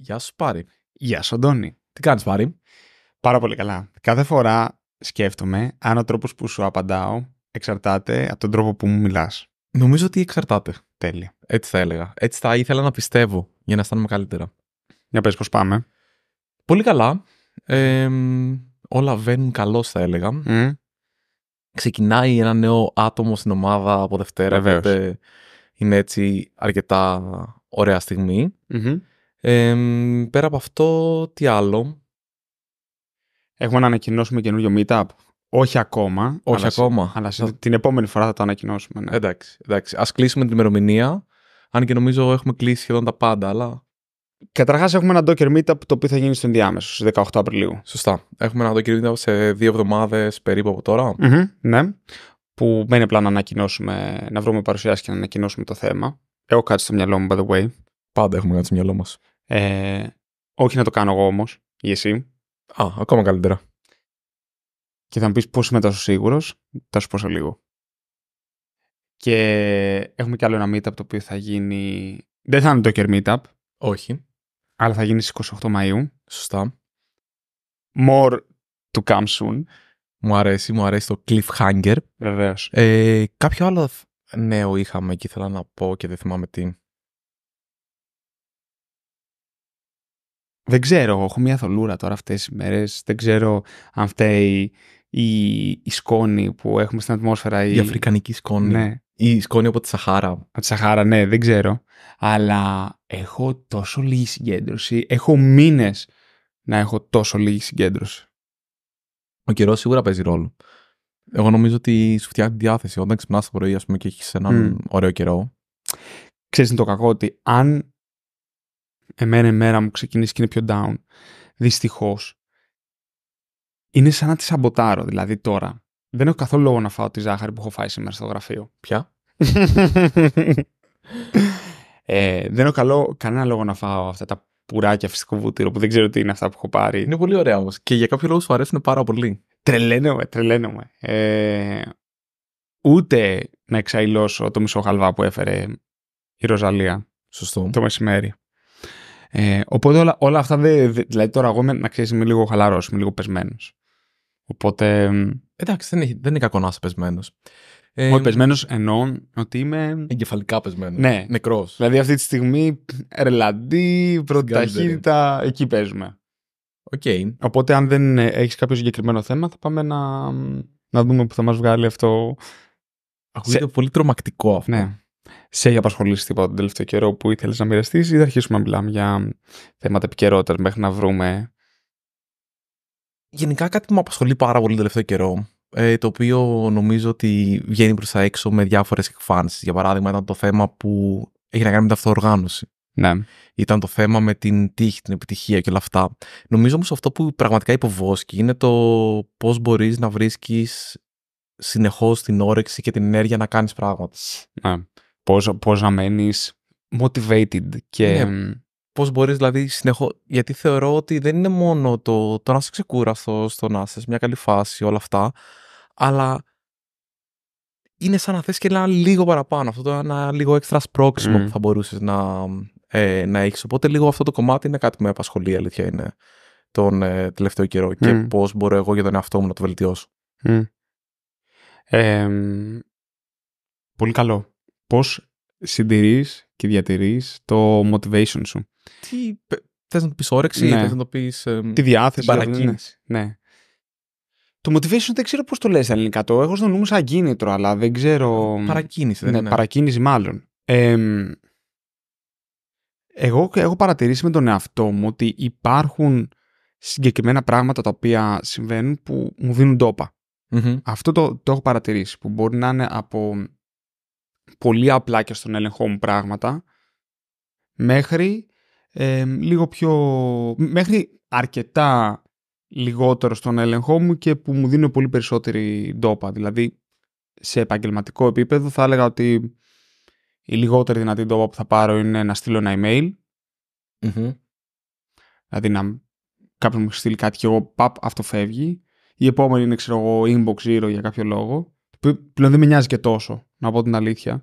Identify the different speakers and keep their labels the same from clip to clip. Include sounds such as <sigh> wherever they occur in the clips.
Speaker 1: Γεια σου Πάρη. Γεια σου Αντώνη. Τι κάνεις Πάρη. Πάρα πολύ καλά. Κάθε φορά σκέφτομαι αν ο τρόπος που σου απαντάω εξαρτάται από τον τρόπο που μου μιλάς.
Speaker 2: Νομίζω ότι εξαρτάται. Τέλεια. Έτσι θα έλεγα. Έτσι θα ήθελα να πιστεύω για να αισθάνομαι καλύτερα. Για πες πώς πάμε. Πολύ καλά. Ε, όλα βαίνουν καλώς θα έλεγα. Ξεκινάει ένα νέο άτομο στην ομάδα από Δευτέρα. Οπότε είναι έτσι αρκετά ωραία στιγμή. Ε, πέρα από αυτό, τι άλλο. Έχουμε να ανακοινώσουμε καινούριο
Speaker 1: meetup. Όχι ακόμα. Όχι ακόμα. Αλλά την επόμενη φορά θα το ανακοινώσουμε. Ναι. Εντάξει,
Speaker 2: εντάξει. Ας κλείσουμε την ημερομηνία. Αν και νομίζω έχουμε κλείσει σχεδόν τα πάντα, αλλά... Καταρχάς, έχουμε ένα Docker Meetup το οποίο θα γίνει στο ενδιάμεσο, στις 18 Απριλίου. Σωστά. Έχουμε ένα Docker Meetup σε δύο
Speaker 1: εβδομάδες περίπου από τώρα. ναι. Που μένει απλά να ανακοινώσουμε, να βρούμε παρουσιάσει και να ανακοινώσουμε το θέμα. Έχω κάτι στο μυαλό μου, by the way.
Speaker 2: Πάντα έχουμε κάτι στο μυαλό μας.
Speaker 1: Ε, όχι να το κάνω εγώ όμως, ή εσύ.
Speaker 2: Α, ακόμα καλύτερα.
Speaker 1: Και θα μου πεις πώς είμαι τόσο σίγουρος, θα σου πω σε λίγο. Και έχουμε κι άλλο ένα meetup το οποίο θα γίνει. Δεν θα είναι το Docker Meetup. Όχι. Αλλά θα γίνει στις 28 Μαΐου. Σωστά. More to come soon.
Speaker 2: Μου αρέσει, μου αρέσει το cliffhanger. Βεβαίως. Ε, κάποιο άλλο νέο είχαμε και ήθελα να πω και δεν θυμάμαι τι.
Speaker 1: Δεν ξέρω, έχω μια θολούρα τώρα αυτές τις μέρες. Δεν ξέρω αν φταίει η, η σκόνη που έχουμε στην ατμόσφαιρα. Η, αφρικανική σκόνη. Ναι. Η σκόνη από τη Σαχάρα. Από τη Σαχάρα, ναι, δεν ξέρω. Αλλά έχω τόσο λίγη συγκέντρωση.
Speaker 2: Έχω μήνες να έχω τόσο λίγη συγκέντρωση. Ο καιρός σίγουρα παίζει ρόλο. Εγώ νομίζω ότι σου φτιάχνει διάθεση. Όταν ξυπνάς το πρωί, ας πούμε, και έχεις έναν ωραίο καιρό. Ξέρεις το κακό ότι αν εμένα η μέρα
Speaker 1: μου ξεκινήσει και είναι πιο down. Δυστυχώς. Είναι σαν να τη σαμποτάρω, δηλαδή τώρα. Δεν έχω καθόλου λόγο να φάω τη ζάχαρη που έχω φάει σήμερα στο γραφείο. Ποια? <laughs> Ε, δεν έχω καλό, κανένα λόγο να φάω αυτά τα πουράκια φυσικό βούτυρο που δεν ξέρω τι είναι αυτά που έχω πάρει. Είναι πολύ ωραία όμως. Και για κάποιο λόγο σου αρέσουν πάρα πολύ. Τρελαίνομαι, τρελαίνομαι. Ε, ούτε να εξαϊλώσω το μισό χαλβά που έφερε η Ροζαλία. Το μεσημέρι. Ε, οπότε όλα, αυτά, δεν... δε, δηλαδή τώρα εγώ να ξέρεις, είμαι λίγο χαλαρός, είμαι λίγο πεσμένος. Οπότε...
Speaker 2: Εντάξει, δεν, δεν είναι κακό να είσαι πεσμένος. Ε, Όχι πεσμένος εννοώ ότι είμαι. Εγκεφαλικά πεσμένος. Ναι. Νεκρός.
Speaker 1: Δηλαδή αυτή τη στιγμή ρελαντή, πρώτη ταχύτητα, εκεί παίζουμε. Okay. Οπότε αν δεν ε, έχεις κάποιο συγκεκριμένο θέμα, θα πάμε να, να δούμε που θα μας βγάλει αυτό. Ακούγεται Σε...
Speaker 2: πολύ τρομακτικό αυτό.
Speaker 1: Ναι σε έχει απασχολήσει τίποτα τον τελευταίο καιρό που ήθελες να μοιραστείς, ή θα αρχίσουμε να μιλάμε για
Speaker 2: θέματα επικαιρότητας μέχρι να βρούμε. Γενικά κάτι που με απασχολεί πάρα πολύ τον τελευταίο καιρό, ε, το οποίο νομίζω ότι βγαίνει προς τα έξω με διάφορες εκφάνσεις. Για παράδειγμα, ήταν το θέμα που έχει να κάνει με την αυτοοργάνωση. Ναι. Ήταν το θέμα με την τύχη, την επιτυχία και όλα αυτά. Νομίζω όμως αυτό που πραγματικά υποβόσκει είναι το πώς μπορείς να βρίσκεις συνεχώς την όρεξη και την ενέργεια να κάνεις πράγματα. Ναι πώς, πώς να μένεις motivated και... Ναι. Πώς μπορείς δηλαδή συνεχώ... Γιατί θεωρώ ότι δεν είναι μόνο το, το να είσαι ξεκούραστος, το να είσαι σε μια καλή φάση, όλα αυτά, αλλά είναι σαν να θες και ένα λίγο παραπάνω, αυτό το ένα λίγο έξτρα σπρόξιμο που θα μπορούσες να, ε, να έχεις. Οπότε λίγο αυτό το κομμάτι είναι κάτι που με απασχολεί, αλήθεια είναι, τον ε, τελευταίο καιρό και πώς μπορώ εγώ για τον εαυτό μου να το βελτιώσω. πολύ καλό
Speaker 1: πώς συντηρείς και διατηρείς το motivation σου.
Speaker 2: Τι θες να το πεις όρεξη, ναι. θες να το πεις... Ε, Τη διάθεση. Δηλαδή, ναι. Παρακίνηση. Ναι.
Speaker 1: ναι. Το motivation δεν ξέρω πώς το λες ελληνικά. Το έχω στο νου σαν κίνητρο, αλλά δεν ξέρω... Παρακίνηση. Δεν ναι, παρακίνηση μάλλον. Ε, εγώ έχω παρατηρήσει με τον εαυτό μου ότι υπάρχουν συγκεκριμένα πράγματα τα οποία συμβαίνουν που μου δινουν τόπα. ντόπα. Αυτό το, το έχω παρατηρήσει, που μπορεί να είναι από πολύ απλά και στον έλεγχό μου πράγματα, μέχρι ε, λίγο πιο... μέχρι αρκετά λιγότερο στον έλεγχό μου και που μου δίνουν πολύ περισσότερη ντόπα. Δηλαδή, σε επαγγελματικό επίπεδο θα έλεγα ότι η λιγότερη δυνατή ντόπα που θα πάρω είναι να στείλω ένα email. Δηλαδή, να κάποιος μου στείλει κάτι και εγώ, παπ, αυτό φεύγει. Η επόμενη είναι, ξέρω εγώ, inbox zero για κάποιο λόγο. Πλέον δεν με νοιάζει και τόσο να πω την αλήθεια.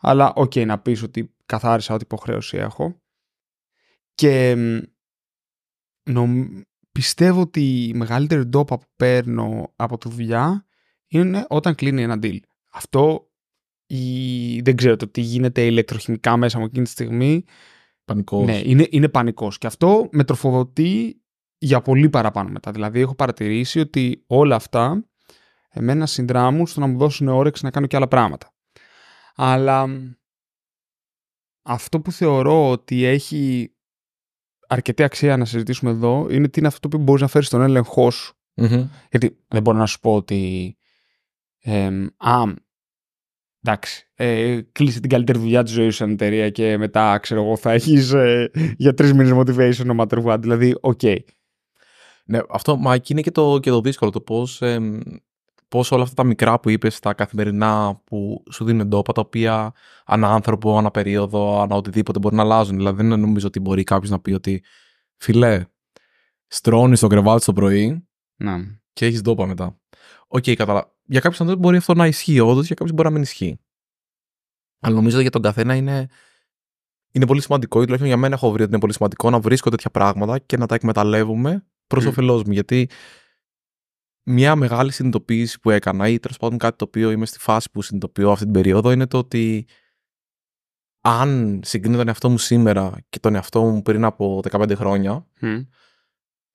Speaker 1: Αλλά οκ, να πεις ότι καθάρισα ό,τι υποχρέωση έχω. Και πιστεύω ότι η μεγαλύτερη ντόπα που παίρνω από τη δουλειά είναι όταν κλείνει ένα deal. Αυτό η... δεν ξέρω το τι γίνεται ηλεκτροχημικά μέσα μου εκείνη τη στιγμή. Πανικός. Ναι, είναι, είναι πανικός. Και αυτό με τροφοδοτεί για πολύ παραπάνω μετά. Δηλαδή έχω παρατηρήσει ότι όλα αυτά εμένα συνδράμουν στο να μου δώσουν όρεξη να κάνω και άλλα πράγματα. Αλλά αυτό που θεωρώ ότι έχει αρκετή αξία να συζητήσουμε εδώ είναι τι είναι αυτό που μπορείς να φέρεις στον έλεγχό σου. Γιατί δεν μπορώ να σου πω ότι. Ε, α, εντάξει. Ε, κλείσε την καλύτερη δουλειά της ζωής σου σαν εταιρεία και μετά, ξέρω εγώ, θα έχεις ε, για τρεις μήνες motivation
Speaker 2: no matter what. Δηλαδή, οκ. Okay. Ναι, αυτό μα, είναι και το, και το δύσκολο το πώς όλα αυτά τα μικρά που είπες τα καθημερινά που σου δίνουν ντόπα, τα οποία ανά άνθρωπο, ανά περίοδο, ανά οτιδήποτε μπορεί να αλλάζουν. Δηλαδή δεν νομίζω ότι μπορεί κάποιος να πει ότι φιλέ, στρώνεις το κρεβάτι στο πρωί ναι. και έχεις ντόπα μετά. Οκ, okay, Για κάποιους ανθρώπους μπορεί αυτό να ισχύει όντως, για κάποιους μπορεί να μην ισχύει. Αλλά νομίζω ότι για τον καθένα είναι, είναι πολύ σημαντικό, ή τουλάχιστον για μένα έχω βρει ότι είναι πολύ σημαντικό να βρίσκω τέτοια πράγματα και να τα εκμεταλλεύομαι προ mm. όφελός μου. Γιατί μια μεγάλη συνειδητοποίηση που έκανα ή τέλος πάντων κάτι το οποίο είμαι στη φάση που συνειδητοποιώ αυτή την περίοδο είναι το ότι αν συγκρίνω τον εαυτό μου σήμερα και τον εαυτό μου πριν από 15 χρόνια,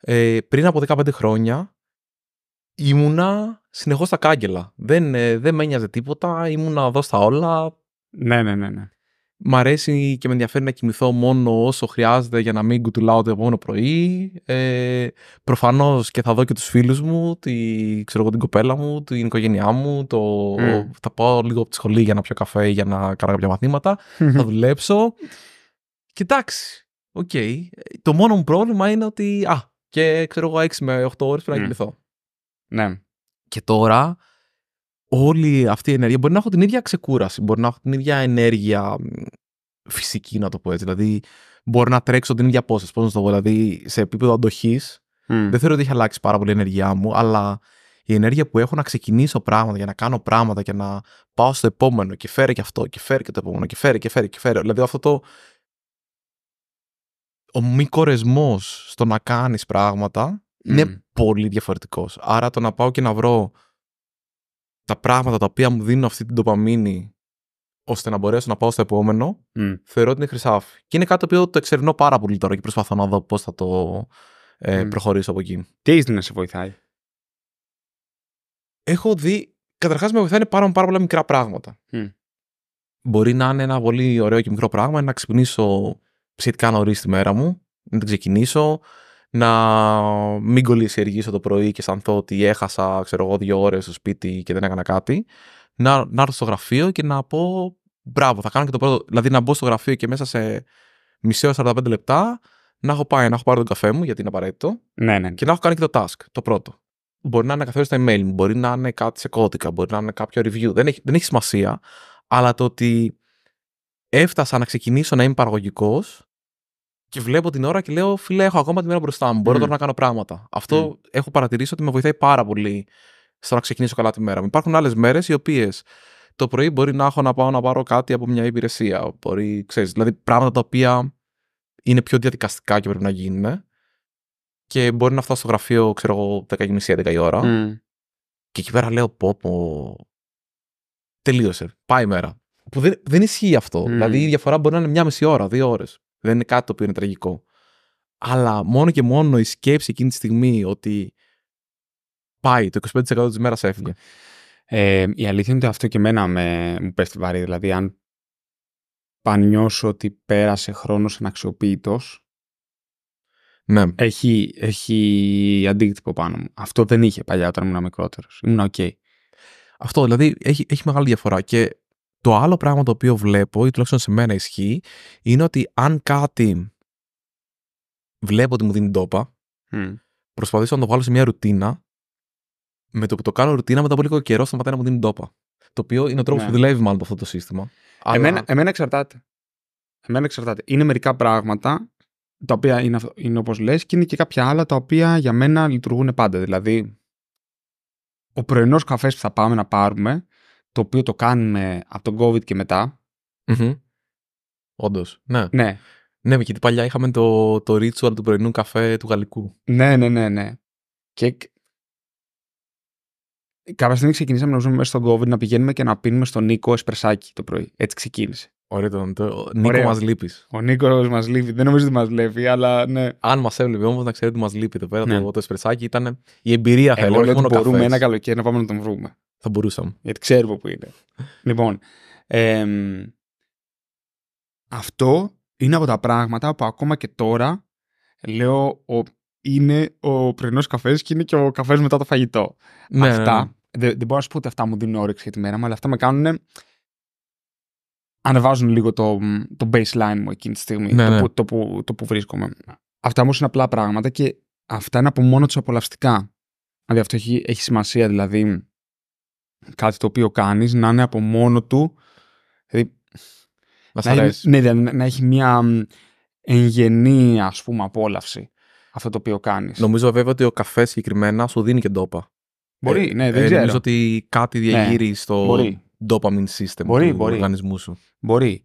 Speaker 2: ε, πριν από 15 χρόνια ήμουνα συνεχώς στα κάγκελα. Δεν, ε, δεν με τίποτα, ήμουνα εδώ στα όλα. Ναι, ναι, ναι. ναι. Μ' αρέσει και με ενδιαφέρει να κοιμηθώ μόνο όσο χρειάζεται για να μην κουτουλάω το επόμενο πρωί. Ε, Προφανώς και θα δω και τους φίλους μου, τη, ξέρω εγώ, την κοπέλα μου, την οικογένειά μου. Το, Θα πάω λίγο από τη σχολή για να πιω καφέ για να κάνω κάποια μαθήματα. <laughs> θα δουλέψω. Κοιτάξτε. Οκ. Ε, το μόνο μου πρόβλημα είναι ότι. Α, και ξέρω εγώ 6 με 8 ώρες πρέπει να κοιμηθώ. Ναι. Και τώρα όλη αυτή η ενέργεια. Μπορεί να έχω την ίδια ξεκούραση, μπορεί να έχω την ίδια ενέργεια φυσική, να το πω έτσι. Δηλαδή, μπορώ να τρέξω την ίδια πόσα Πώς να το πω, δηλαδή, σε επίπεδο αντοχής, δεν θεωρώ ότι έχει αλλάξει πάρα πολύ η ενέργειά μου, αλλά η ενέργεια που έχω να ξεκινήσω πράγματα για να κάνω πράγματα και να πάω στο επόμενο και φέρει και αυτό και φέρει και το επόμενο και φέρει και φέρει και φέρει. Δηλαδή, αυτό το. Ο μη κορεσμός στο να κάνεις πράγματα mm. είναι πολύ διαφορετικός. Άρα, το να πάω και να βρω τα πράγματα τα οποία μου δίνουν αυτή την ντοπαμίνη ώστε να μπορέσω να πάω στο επόμενο, mm. θεωρώ ότι είναι χρυσάφι. Και είναι κάτι το οποίο το εξερευνώ πάρα πολύ τώρα και προσπαθώ να δω πώς θα το ε, προχωρήσω από εκεί. Τι έχεις να σε βοηθάει. Έχω δει. Καταρχάς, με βοηθάνε πάρα, πάρα πολλά μικρά πράγματα. Μπορεί να είναι ένα πολύ ωραίο και μικρό πράγμα, να ξυπνήσω σχετικά νωρίς τη μέρα μου, να την ξεκινήσω, να μην κολλήσει το πρωί και αισθανθώ ότι έχασα, ξέρω εγώ, δύο ώρες στο σπίτι και δεν έκανα κάτι. Να, να έρθω στο γραφείο και να πω μπράβο, θα κάνω και το πρώτο. Δηλαδή να μπω στο γραφείο και μέσα σε μισή 45 λεπτά να έχω πάει, να έχω πάρει τον καφέ μου, γιατί είναι απαραίτητο. Ναι, ναι. Και να έχω κάνει και το task, το πρώτο. Μπορεί να είναι καθόλου στα email μου, μπορεί να είναι κάτι σε κώδικα, μπορεί να είναι κάποιο review. Δεν έχει, δεν έχει σημασία. Αλλά το ότι έφτασα να ξεκινήσω να είμαι παραγωγικός και βλέπω την ώρα και λέω: Φίλε, έχω ακόμα τη μέρα μπροστά μου. Μπορώ mm. τώρα να κάνω πράγματα. Αυτό έχω παρατηρήσει ότι με βοηθάει πάρα πολύ στο να ξεκινήσω καλά τη μέρα μου. Υπάρχουν άλλες μέρες οι οποίες το πρωί μπορεί να έχω να πάω να πάρω κάτι από μια υπηρεσία. Μπορεί, ξέρεις, δηλαδή πράγματα τα οποία είναι πιο διαδικαστικά και πρέπει να γίνουν. Και μπορεί να φτάσω στο γραφείο, ξέρω εγώ, 10.30-11 η ώρα. Mm. Και εκεί πέρα λέω: Πω, πω. Τελείωσε. Πάει η μέρα. Που δεν, δεν ισχύει αυτό. Mm. Δηλαδή η διαφορά μπορεί να είναι μια μισή ώρα, δύο ώρες. Δεν είναι κάτι το οποίο είναι τραγικό. Αλλά μόνο και μόνο η σκέψη εκείνη τη στιγμή ότι πάει, το 25%
Speaker 1: της μέρας έφυγε. Ε, η αλήθεια είναι ότι αυτό και εμένα με, μου πέφτει βαρύ. Δηλαδή, αν πανιώσω ότι πέρασε χρόνος αναξιοποιητός.
Speaker 2: ναι. έχει, έχει αντίκτυπο πάνω μου. Αυτό δεν είχε παλιά όταν ήμουν μικρότερος. Ήμουν οκ. Αυτό δηλαδή έχει, έχει μεγάλη διαφορά και το άλλο πράγμα το οποίο βλέπω, ή τουλάχιστον σε μένα ισχύει, είναι ότι αν κάτι βλέπω ότι μου δίνει τόπα, προσπαθήσω να το βάλω σε μια ρουτίνα. Με το που το κάνω ρουτίνα, μετά από λίγο καιρό σταματάει να μου δίνει τόπα. Το οποίο είναι ο τρόπος ναι. που δουλεύει μάλλον από αυτό το σύστημα. Εμένα,
Speaker 1: αλλά... εμένα εξαρτάται. Εμένα εξαρτάται. Είναι μερικά πράγματα τα οποία είναι, είναι όπως λες και είναι και κάποια άλλα τα οποία για μένα λειτουργούν πάντα. Δηλαδή, ο πρωινός καφές που θα πάμε να πάρουμε το οποίο το κάνουμε από τον COVID και μετά.
Speaker 2: Mm-hmm. Όντως. Ναι. ναι. Ναι, γιατί παλιά είχαμε το, το ritual του πρωινού καφέ του γαλλικού. Ναι, ναι, ναι, ναι. Και
Speaker 1: κάποια στιγμή ξεκινήσαμε ζούμε μέσα στον COVID να πηγαίνουμε και να πίνουμε στον Νίκο Εσπρεσάκι το πρωί. Έτσι ξεκίνησε.
Speaker 2: Ωραία. το, ο Νίκο μας λείπεις. Ο Νίκος μας λείπει. Δεν νομίζω ότι μας λείπει, αλλά ναι. Αν μας έβλεπε όμως, να ξέρετε ότι μας λείπει εδώ πέρα ναι. το, το Εσπρεσάκι. Ήταν η εμπειρία, θα μπορούμε καφές. ένα καλοκαίρι να πάμε να τον βρούμε. Θα μπορούσαμε. Γιατί ξέρουμε που είναι.
Speaker 1: λοιπόν, αυτό είναι από τα πράγματα που ακόμα και τώρα λέω είναι ο πρωινός καφές και είναι και ο καφές μετά το φαγητό. Ναι, αυτά. Ναι, ναι. Δεν, μπορώ να σου πω ότι αυτά μου δίνουν όρεξη για τη μέρα μου, αλλά αυτά με κάνουν. Ανεβάζουν λίγο το, το baseline μου εκείνη τη στιγμή, το, που, το, βρίσκομαι. Αυτά όμως είναι απλά πράγματα και αυτά είναι από μόνο τους απολαυστικά. Δηλαδή αυτό έχει σημασία. Δηλαδή κάτι το οποίο κάνεις να είναι από μόνο του. Δηλαδή, να, ναι, δηλαδή, να έχει μια εγγενή ας πούμε απόλαυση
Speaker 2: αυτό το οποίο κάνεις. Νομίζω βέβαια ότι ο καφέ συγκεκριμένα σου δίνει και ντόπα. Μπορεί, ε, ναι, δεν ε, ξέρω. Νομίζω ότι κάτι ναι, διαγείρεις στο μπορεί. dopamine system μπορεί, του οργανισμού σου.
Speaker 1: Μπορεί.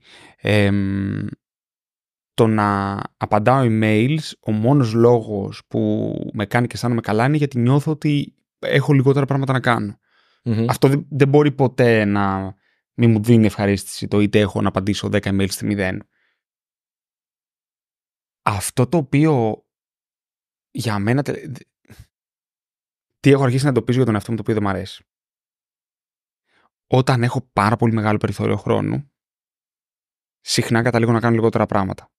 Speaker 1: το να απαντάω emails, ο μόνος λόγος που με κάνει και αισθάνομαι καλά είναι γιατί νιώθω ότι έχω λιγότερα πράγματα να κάνω. Mm-hmm. Αυτό δεν, μπορεί ποτέ να μην μου δίνει ευχαρίστηση το είτε έχω να απαντήσω 10 email στη 0. Αυτό το οποίο για μένα. Τι έχω αρχίσει να εντοπίζω για τον εαυτό μου το οποίο δεν μου αρέσει. Όταν έχω πάρα πολύ μεγάλο περιθώριο χρόνου, συχνά καταλήγω να κάνω λιγότερα πράγματα.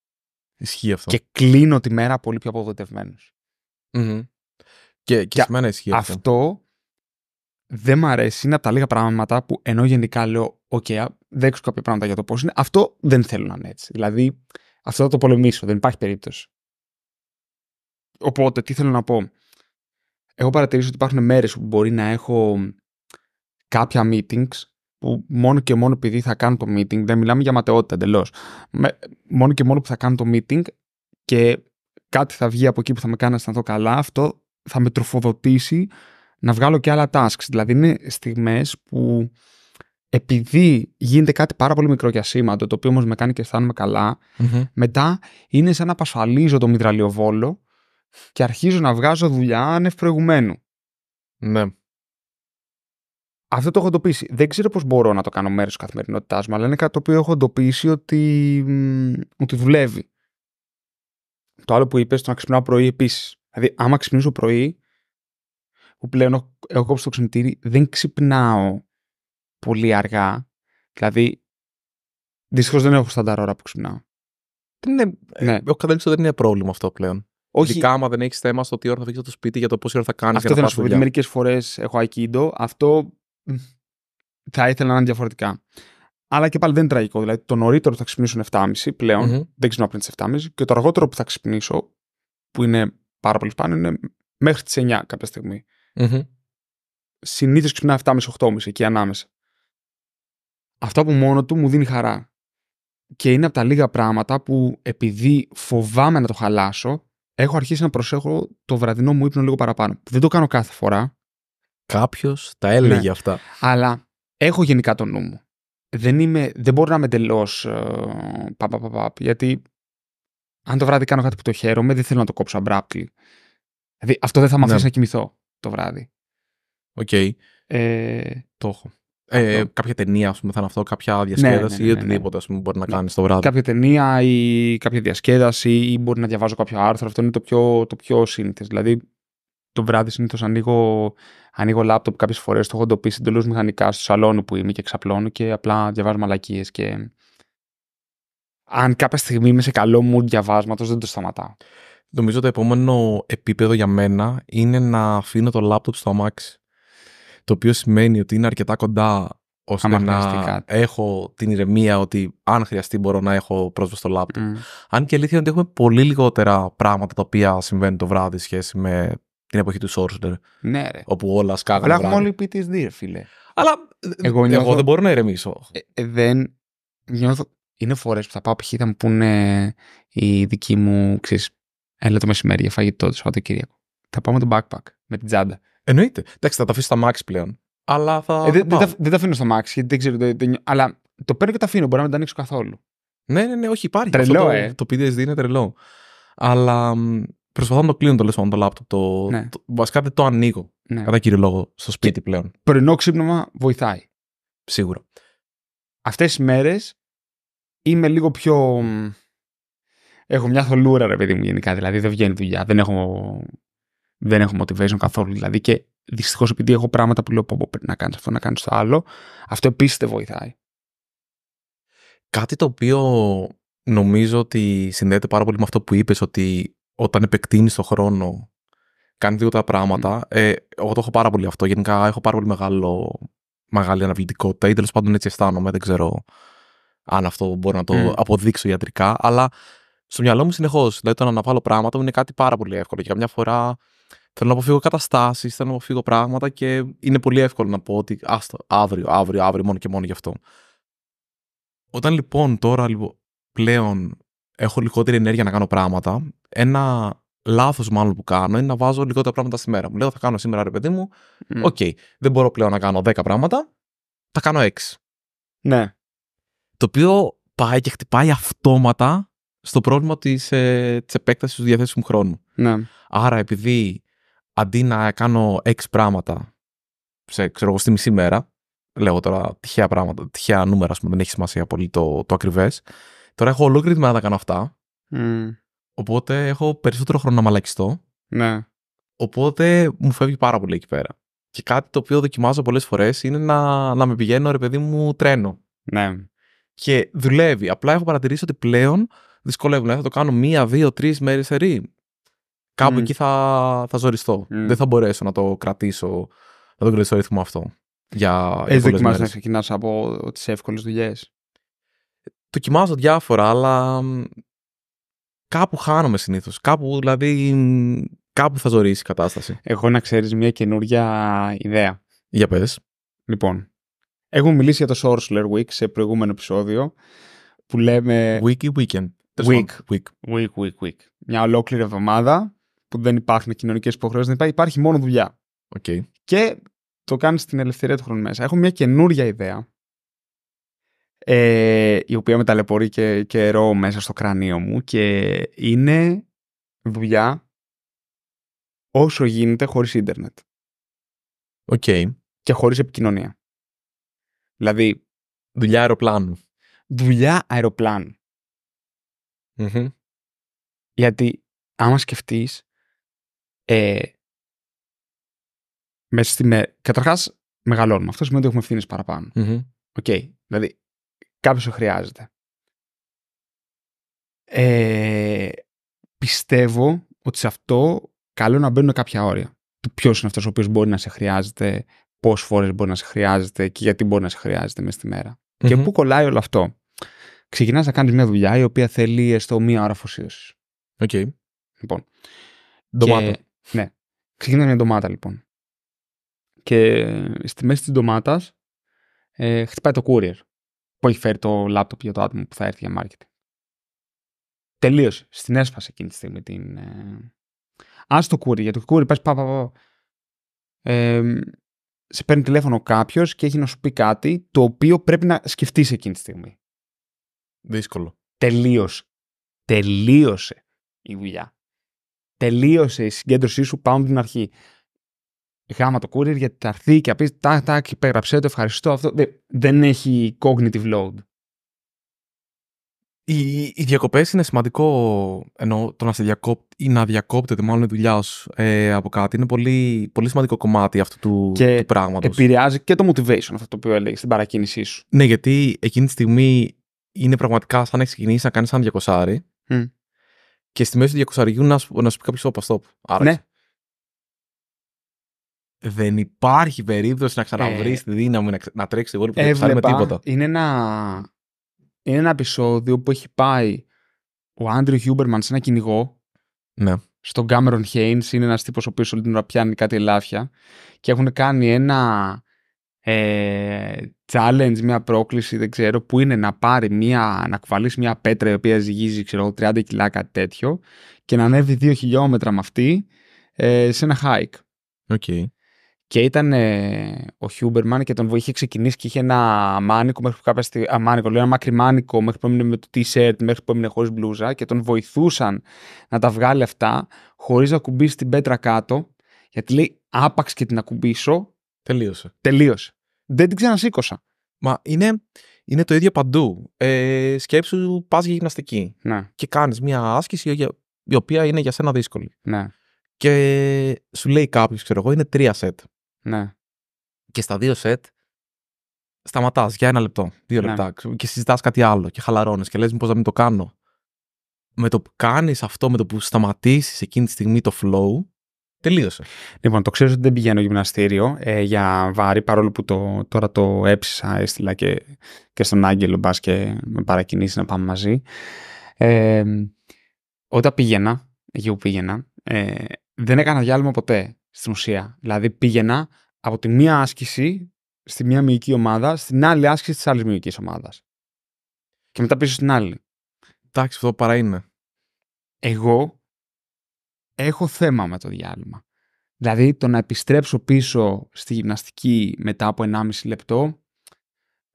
Speaker 1: Ισχύει αυτό. Και κλείνω τη μέρα πολύ πιο αποδοτευμένο. Mm-hmm. Και, ισχύει Αυτό δεν μ' αρέσει είναι από τα λίγα πράγματα που ενώ γενικά λέω, OK, δέξω κάποια πράγματα για το πώς είναι, αυτό δεν θέλω να είναι έτσι. Δηλαδή, αυτό θα το πολεμήσω, δεν υπάρχει περίπτωση. Οπότε, τι θέλω να πω. Εγώ παρατηρήσει ότι υπάρχουν μέρες που μπορεί να έχω κάποια meetings που μόνο και μόνο επειδή θα κάνω το meeting, δεν μιλάμε για ματαιότητα εντελώς. Μόνο και μόνο που θα κάνω το meeting και κάτι θα βγει από εκεί που θα με κάνει να αισθανθώ καλά, αυτό θα με τροφοδοτήσει να βγάλω και άλλα tasks. Δηλαδή είναι στιγμές που επειδή γίνεται κάτι πάρα πολύ μικρό και ασήμαντο, το οποίο όμως με κάνει και αισθάνομαι μετά είναι σαν να απασφαλίζω το μητραλιοβόλο και αρχίζω να βγάζω δουλειά άνευ προηγουμένου. Ναι. Αυτό το έχω εντοπίσει. Δεν ξέρω πώς μπορώ να το κάνω μέρος της καθημερινότητάς μου, αλλά είναι κάτι το οποίο έχω εντοπίσει ότι, ότι δουλεύει. Το άλλο που είπες, το να ξυπνάω πρωί επίσης. Δηλαδή, άμα ξυπνήσω πρωί, που πλέον έχω, κόψει το δεν ξυπνάω πολύ αργά. Δηλαδή, δυστυχώς δεν έχω στάνταρ ώρα που ξυπνάω. Δεν είναι, ε, ναι. Έχω καταλήξει ότι δεν είναι
Speaker 2: πρόβλημα αυτό πλέον. Όχι. Ειδικά άμα δεν έχεις θέμα στο τι ώρα θα βγει από το σπίτι για το πόση ώρα θα κάνεις. Αυτό θέλω σου πει. Μερικές φορές έχω Aikido.
Speaker 1: Αυτό θα ήθελα να είναι διαφορετικά. Αλλά και πάλι δεν είναι τραγικό. Δηλαδή το νωρίτερο που θα ξυπνήσουν 7.30 πλεον δεν ξυπνάω πριν τις 7.30 και το αργότερο που θα ξυπνήσω, που είναι πάρα πολύ σπάνιο είναι μέχρι τις 9 κάποια στιγμή. Mm-hmm. Συνήθω ξυπνά 7.30-8.30 εκεί ανάμεσα. Αυτό από μόνο του μου δίνει χαρά. Και είναι από τα λίγα πράγματα που επειδή φοβάμαι να το χαλάσω, έχω αρχίσει να προσέχω το βραδινό μου ύπνο λίγο παραπάνω. Δεν το κάνω κάθε φορά. Κάποιος τα έλεγε ναι. αυτά. Αλλά έχω γενικά το νου μου. Δεν, είμαι, δεν μπορώ να είμαι εντελώς. Ε, γιατί αν το βράδυ κάνω κάτι που το χαίρομαι, δεν θέλω να το κόψω abruptly
Speaker 2: Δηλαδή αυτό δεν θα με ναι. αφήσει ναι. να
Speaker 1: κοιμηθώ το βράδυ. Οκ. Okay. Ε, το έχω.
Speaker 2: Ε, κάποια ταινία, ας πούμε, θα είναι αυτό, κάποια ναι, ναι, ναι, διασκέδαση ναι, ναι, ναι, ή οτιδήποτε πούμε, μπορεί να κάνεις το βράδυ. Κάποια
Speaker 1: ταινία ή κάποια διασκέδαση ή μπορεί να διαβάζω κάποιο άρθρο. Αυτό είναι το πιο, το πιο σύνηθες. Δηλαδή, το βράδυ συνήθως ανοίγω, ανοίγω λάπτοπ κάποιες φορές. Το έχω εντοπίσει εντελώς μηχανικά στο σαλόνι που είμαι και ξαπλώνω και απλά διαβάζω μαλακίες. Και...
Speaker 2: Αν κάποια στιγμή είμαι σε καλό μου διαβάσματος, δεν το σταματάω. Νομίζω το επόμενο επίπεδο για μένα είναι να αφήνω το λάπτοπ στο αμάξι. Το οποίο σημαίνει ότι είναι αρκετά κοντά ώστε να έχω την ηρεμία ότι αν χρειαστεί μπορώ να έχω πρόσβαση στο λάπτοπ. Αν και αλήθεια είναι ότι έχουμε πολύ λιγότερα πράγματα τα οποία συμβαίνουν το βράδυ σχέση με την εποχή του Σόρσντερ. Ναι, ρε. Όπου όλα σκάγανε. Αλλά έχουμε όλοι PTSD, φίλε. Αλλά εγώ, δεν μπορώ να ηρεμήσω. Ε, ε δεν νιώθω.
Speaker 1: Είναι φορές που θα πάω π.χ. θα μου πούνε οι δικοί μου ξέρεις. Έλα το μεσημέρι για φαγητό το Σαββατοκύριακο. Θα πάω με τον backpack,
Speaker 2: με την τσάντα. Εννοείται. Εντάξει, θα τα αφήσω στα max πλέον. Αλλά θα. Ε, δεν
Speaker 1: δε, τα αφήνω στα max, γιατί δεν ξέρω. Δε, αλλά το παίρνω και τα αφήνω. Μπορώ να μην τα ανοίξω
Speaker 2: καθόλου. Ναι, ναι, ναι, όχι, υπάρχει. Τρελό, Αυτό ε. Το, το PDSD είναι τρελό. Αλλά προσπαθώ να το κλείνω το λεσμό το λάπτοπ. Το, ναι. το, βασικά δεν το ανοίγω. Ναι. Κατά κύριο λόγο στο σπίτι και πλέον.
Speaker 1: Πρωινό ξύπνομα βοηθάει. Σίγουρα. Αυτέ τι μέρες είμαι λίγο πιο έχω μια θολούρα, ρε παιδί μου, γενικά. Δηλαδή δεν βγαίνει δουλειά. Δεν έχω, δεν έχω motivation καθόλου. Δηλαδή και δυστυχώς επειδή έχω πράγματα που λέω πω πρέπει να κάνει αυτό, να κάνει το άλλο, αυτό επίσης δεν βοηθάει.
Speaker 2: Κάτι το οποίο νομίζω ότι συνδέεται πάρα πολύ με αυτό που είπες, ότι όταν επεκτείνεις τον χρόνο, κάνει δύο τα πράγματα. Ε, εγώ το έχω πάρα πολύ αυτό. Γενικά έχω πάρα πολύ μεγάλο, μεγάλη αναβλητικότητα ή τέλος πάντων έτσι αισθάνομαι. Δεν ξέρω αν αυτό μπορώ να το αποδείξω ιατρικά, αλλά στο μυαλό μου συνεχώς. Δηλαδή το να αναβάλω πράγματα μου είναι κάτι πάρα πολύ εύκολο. Και καμιά φορά θέλω να αποφύγω καταστάσεις, θέλω να αποφύγω πράγματα και είναι πολύ εύκολο να πω ότι άστο, αύριο, αύριο, αύριο, μόνο και μόνο γι' αυτό. Όταν λοιπόν τώρα λοιπόν, πλέον έχω λιγότερη ενέργεια να κάνω πράγματα, ένα λάθος μάλλον που κάνω είναι να βάζω λιγότερα πράγματα στη μέρα. Μου λέω θα κάνω σήμερα ρε παιδί μου, οκ, δεν μπορώ πλέον να κάνω 10 πράγματα, θα κάνω 6. Ναι. Το οποίο πάει και χτυπάει αυτόματα στο πρόβλημα της ε, επέκτασης του διαθέσιμου χρόνου. Ναι. Άρα, επειδή αντί να κάνω έξι πράγματα σε, ξέρω εγώ, στη μισή μέρα, λέω τώρα τυχαία πράγματα, τυχαία νούμερα, ας πούμε, δεν έχει σημασία πολύ το, το ακριβές. Τώρα έχω ολόκληρη τη μέρα να κάνω αυτά. Mm. Οπότε έχω περισσότερο χρόνο να μαλακιστώ. Ναι. Οπότε μου φεύγει πάρα πολύ εκεί πέρα. Και κάτι το οποίο δοκιμάζω πολλές φορές είναι να, να με πηγαίνω ρε παιδί μου τρένο. Ναι. Και δουλεύει. Απλά έχω παρατηρήσει ότι πλέον δυσκολεύουν. να ε, θα το κάνω μία, δύο, τρεις μέρες ερή. Κάπου εκεί θα, θα ζοριστώ. Δεν θα μπορέσω να το κρατήσω, να το κρατήσω ρυθμό αυτό. Για, Έχει ε, δοκιμάσει να ξεκινάς από τις εύκολες δουλειές. Δοκιμάζω διάφορα, αλλά κάπου χάνομαι συνήθως. Κάπου δηλαδή. Κάπου θα ζωρίσει η κατάσταση. Εγώ να ξέρεις μια καινούργια ιδέα. Για πες.
Speaker 1: Λοιπόν, έχουμε μιλήσει για το Sorcerer Week σε προηγούμενο επεισόδιο που λέμε... Wiki Weekend. Week. week. Week, week, week. Μια ολόκληρη εβδομάδα που δεν υπάρχουν κοινωνικές υποχρεώσεις, δεν υπάρχει, υπάρχει μόνο δουλειά. Okay. Και το κάνεις στην ελευθερία του χρόνου μέσα. Έχω μια καινούρια ιδέα. Ε, η οποία με ταλαιπωρεί και, και μέσα στο κρανίο μου και είναι δουλειά όσο γίνεται χωρίς ίντερνετ. Οκ. Okay. Και χωρίς επικοινωνία. Δηλαδή... Δουλειά αεροπλάνου. Δουλειά αεροπλάνου. Γιατί άμα σκεφτείς. Ε, με... Καταρχάς, μεγαλώνουμε. Αυτό σημαίνει ότι έχουμε ευθύνες παραπάνω. Mm-hmm. Okay. Δηλαδή, κάποιος χρειάζεται. Ε, πιστεύω ότι σε αυτό καλό να μπαίνουν κάποια όρια. Του ποιος είναι αυτός ο οποίος μπορεί να σε χρειάζεται, πόσες φορές μπορεί να σε χρειάζεται και γιατί μπορεί να σε χρειάζεται μέσα στη μερα mm Και πού κολλάει όλο αυτό ξεκινάς να κάνεις μια δουλειά η οποία θέλει έστω μία ώρα αφοσίωσης. Οκ. Λοιπόν. Ντομάτα. ναι. Ξεκινάς μια ντομάτα, λοιπόν. Και στη μέση της ντομάτας ε, χτυπάει το courier που έχει φέρει το λάπτοπ για το άτομο που θα έρθει για marketing. Τελείωσε. Στην έσφαση εκείνη τη στιγμή την. Ε... Ας το courier, γιατί το courier πας, πα, πα, ε, σε παίρνει τηλέφωνο κάποιος και έχει να σου πει κάτι το οποίο πρέπει να σκεφτείς εκείνη τη στιγμή. Δύσκολο. Τελείωσε. Τελείωσε η δουλειά. Τελείωσε η συγκέντρωσή σου πάνω από την αρχή. Γάμα το courier γιατί θα έρθει και θα πεις τάκ, τάκ, υπέγραψέ το, ευχαριστώ. Αυτό δεν έχει cognitive load.
Speaker 2: Οι, οι διακοπές είναι σημαντικό. Ενώ το να, σε διακόπ, ή να διακόπτεται μάλλον η δουλειά σου ε, από κάτι είναι πολύ, πολύ σημαντικό κομμάτι αυτού του, και του πράγματος. Επηρεάζει και το motivation αυτό το οποίο έλεγες στην παρακίνησή σου. Ναι, γιατί εκείνη τη στιγμή είναι πραγματικά σαν να έχει ξεκινήσει να κάνεις ένα διακοσάρι. Mm. Και στη μέση του διακοσαριού να, σου, να σου πει κάποιος όπα, stop. Άρα. Ναι. Δεν υπάρχει περίπτωση να ξαναβρεις ε, τη δύναμη να, να τρέξεις τη βόλη που δεν με τίποτα.
Speaker 1: Είναι ένα, είναι ένα επεισόδιο που έχει πάει ο Άντριου Χιούμπερμαν σε ένα κυνηγό. Ναι. Στον Κάμερον Χέιν είναι ένας τύπος ο οποίος όλη την ώρα πιάνει κάτι ελάφια και έχουν κάνει ένα ε, challenge, μια πρόκληση, δεν ξέρω, που είναι να πάρει μια, να κουβαλήσει μια πέτρα η οποία ζυγίζει, ξέρω, 30 κιλά κάτι τέτοιο και να ανέβει 2 χιλιόμετρα με αυτή ε, σε ένα hike. Okay. Και ήταν ε, ο Χιούμπερμαν και τον είχε ξεκινήσει και είχε ένα μάνικο μέχρι που κάποια στιγμή. Αμάνικο, λέω ένα μάνικο μέχρι που έμεινε με το t-shirt, μέχρι που έμεινε χωρίς μπλούζα και τον βοηθούσαν να τα βγάλει αυτά χωρίς να ακουμπήσει την πέτρα κάτω. Γιατί λέει, άπαξ και την ακουμπήσω. Τελείωσε.
Speaker 2: Τελείωσε δεν την ξανασήκωσα. Μα είναι, είναι το ίδιο παντού. Ε, σκέψου, πας για γυμναστική. Ναι. Και κάνεις μια άσκηση η οποία είναι για σένα δύσκολη. Ναι. Και σου λέει κάποιος, ξέρω εγώ, είναι τρία σετ. Ναι. Και στα δύο σετ σταματάς για ένα λεπτό, δύο ναι. λεπτά και συζητάς κάτι άλλο και χαλαρώνεις και λες: πώ να μην το κάνω. Με το που κάνεις αυτό, με το που σταματήσεις εκείνη τη στιγμή το flow, Τελείωσε. Λοιπόν, το ξέρω ότι δεν πηγαίνω γυμναστήριο ε, για βάρη,
Speaker 1: παρόλο που το, τώρα το έψησα, έστειλα και, και στον Άγγελο, μπας και με παρακινήσει να πάμε μαζί. Ε, όταν πήγαινα, εκεί που πήγαινα, ε, δεν έκανα διάλειμμα ποτέ στην ουσία. Δηλαδή πήγαινα από τη μία άσκηση στη μία μυϊκή ομάδα στην άλλη άσκηση της άλλης μυϊκής ομάδας. Και μετά πίσω στην άλλη. Εντάξει, αυτό παρά είναι. Εγώ έχω θέμα με το διάλειμμα. Δηλαδή το να επιστρέψω πίσω στη γυμναστική μετά από 1,5 λεπτό,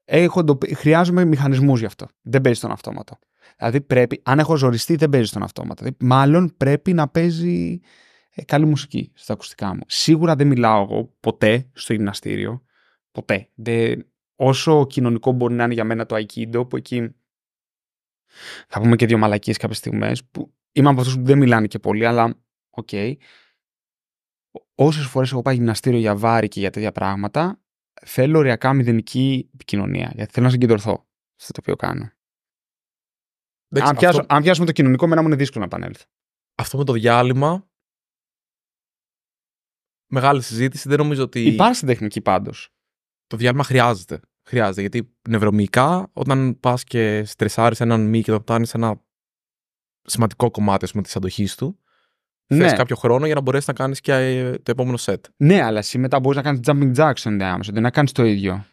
Speaker 1: έχω το... χρειάζομαι μηχανισμούς γι' αυτό. Δεν παίζει τον αυτόματο. Δηλαδή πρέπει, αν έχω ζοριστεί δεν παίζει τον αυτόματο. Δηλαδή, μάλλον πρέπει να παίζει ε, καλή μουσική στα ακουστικά μου. Σίγουρα δεν μιλάω εγώ ποτέ στο γυμναστήριο. Ποτέ. Δεν... Όσο κοινωνικό μπορεί να είναι για μένα το Aikido, που εκεί θα πούμε και δύο μαλακίες κάποιες στιγμές, που είμαι από αυτούς που δεν μιλάνε και πολύ, αλλά Οκ. Okay. Όσες φορές έχω πάει γυμναστήριο για βάρη και για τέτοια πράγματα, θέλω ωριακά μηδενική επικοινωνία. Γιατί θέλω να συγκεντρωθώ στο το οποίο κάνω. αν, πιάσω, αν πιάσουμε το κοινωνικό, μένα μου είναι δύσκολο να επανέλθω. Αυτό με το διάλειμμα.
Speaker 2: Μεγάλη συζήτηση. Δεν νομίζω ότι. Υπάρχει στην τεχνική πάντως. Το διάλειμμα χρειάζεται. Χρειάζεται. Γιατί νευρομικά, όταν πας και στρεσάρεις έναν μη και το φτάνεις σε ένα σημαντικό κομμάτι της αντοχής του, ναι. κάποιο χρόνο για να μπορέσεις να κάνεις και ε, το επόμενο σετ. Ναι, αλλά εσύ μετά μπορείς να κάνεις jumping jacks ενδιάμεσα, να κάνεις το ίδιο.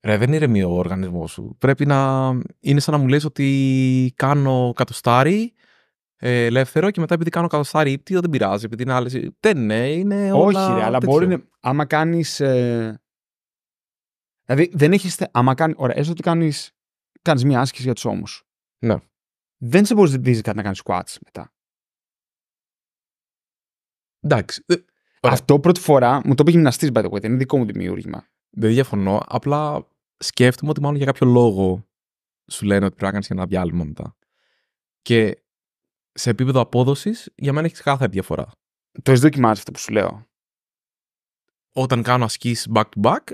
Speaker 2: Ρε, δεν είναι ο οργανισμός σου. Πρέπει να. είναι σαν να μου λες ότι κάνω κατοστάρι ε, ελεύθερο και μετά επειδή κάνω κατοστάρι ύπτιο δεν πειράζει. Επειδή είναι άλλες. Δεν ναι, ναι, είναι όλα. Όχι, ρε, αλλά μπορεί. Άμα κάνεις. Ε...
Speaker 1: Δηλαδή δεν έχεις. Άμα κάνει. Ωραία, έστω ότι κάνεις. Κάνεις μια άσκηση για τους ώμους. Ναι. Δεν σε μπορεί να δει κάτι να κάνεις squats μετά. Εντάξει. Αυτό πρώτη φορά μου το είπε γυμναστής, by the way. είναι δικό μου δημιούργημα.
Speaker 2: Δεν διαφωνώ. Απλά σκέφτομαι ότι μάλλον για κάποιο λόγο σου λένε ότι πρέπει να κάνεις και ένα διάλειμμα μετά. Και σε επίπεδο απόδοσης, για μένα έχεις κάθε διαφορά. Το έχεις δοκιμάσει αυτό που σου λέω. Όταν κάνω ασκήσεις back to back,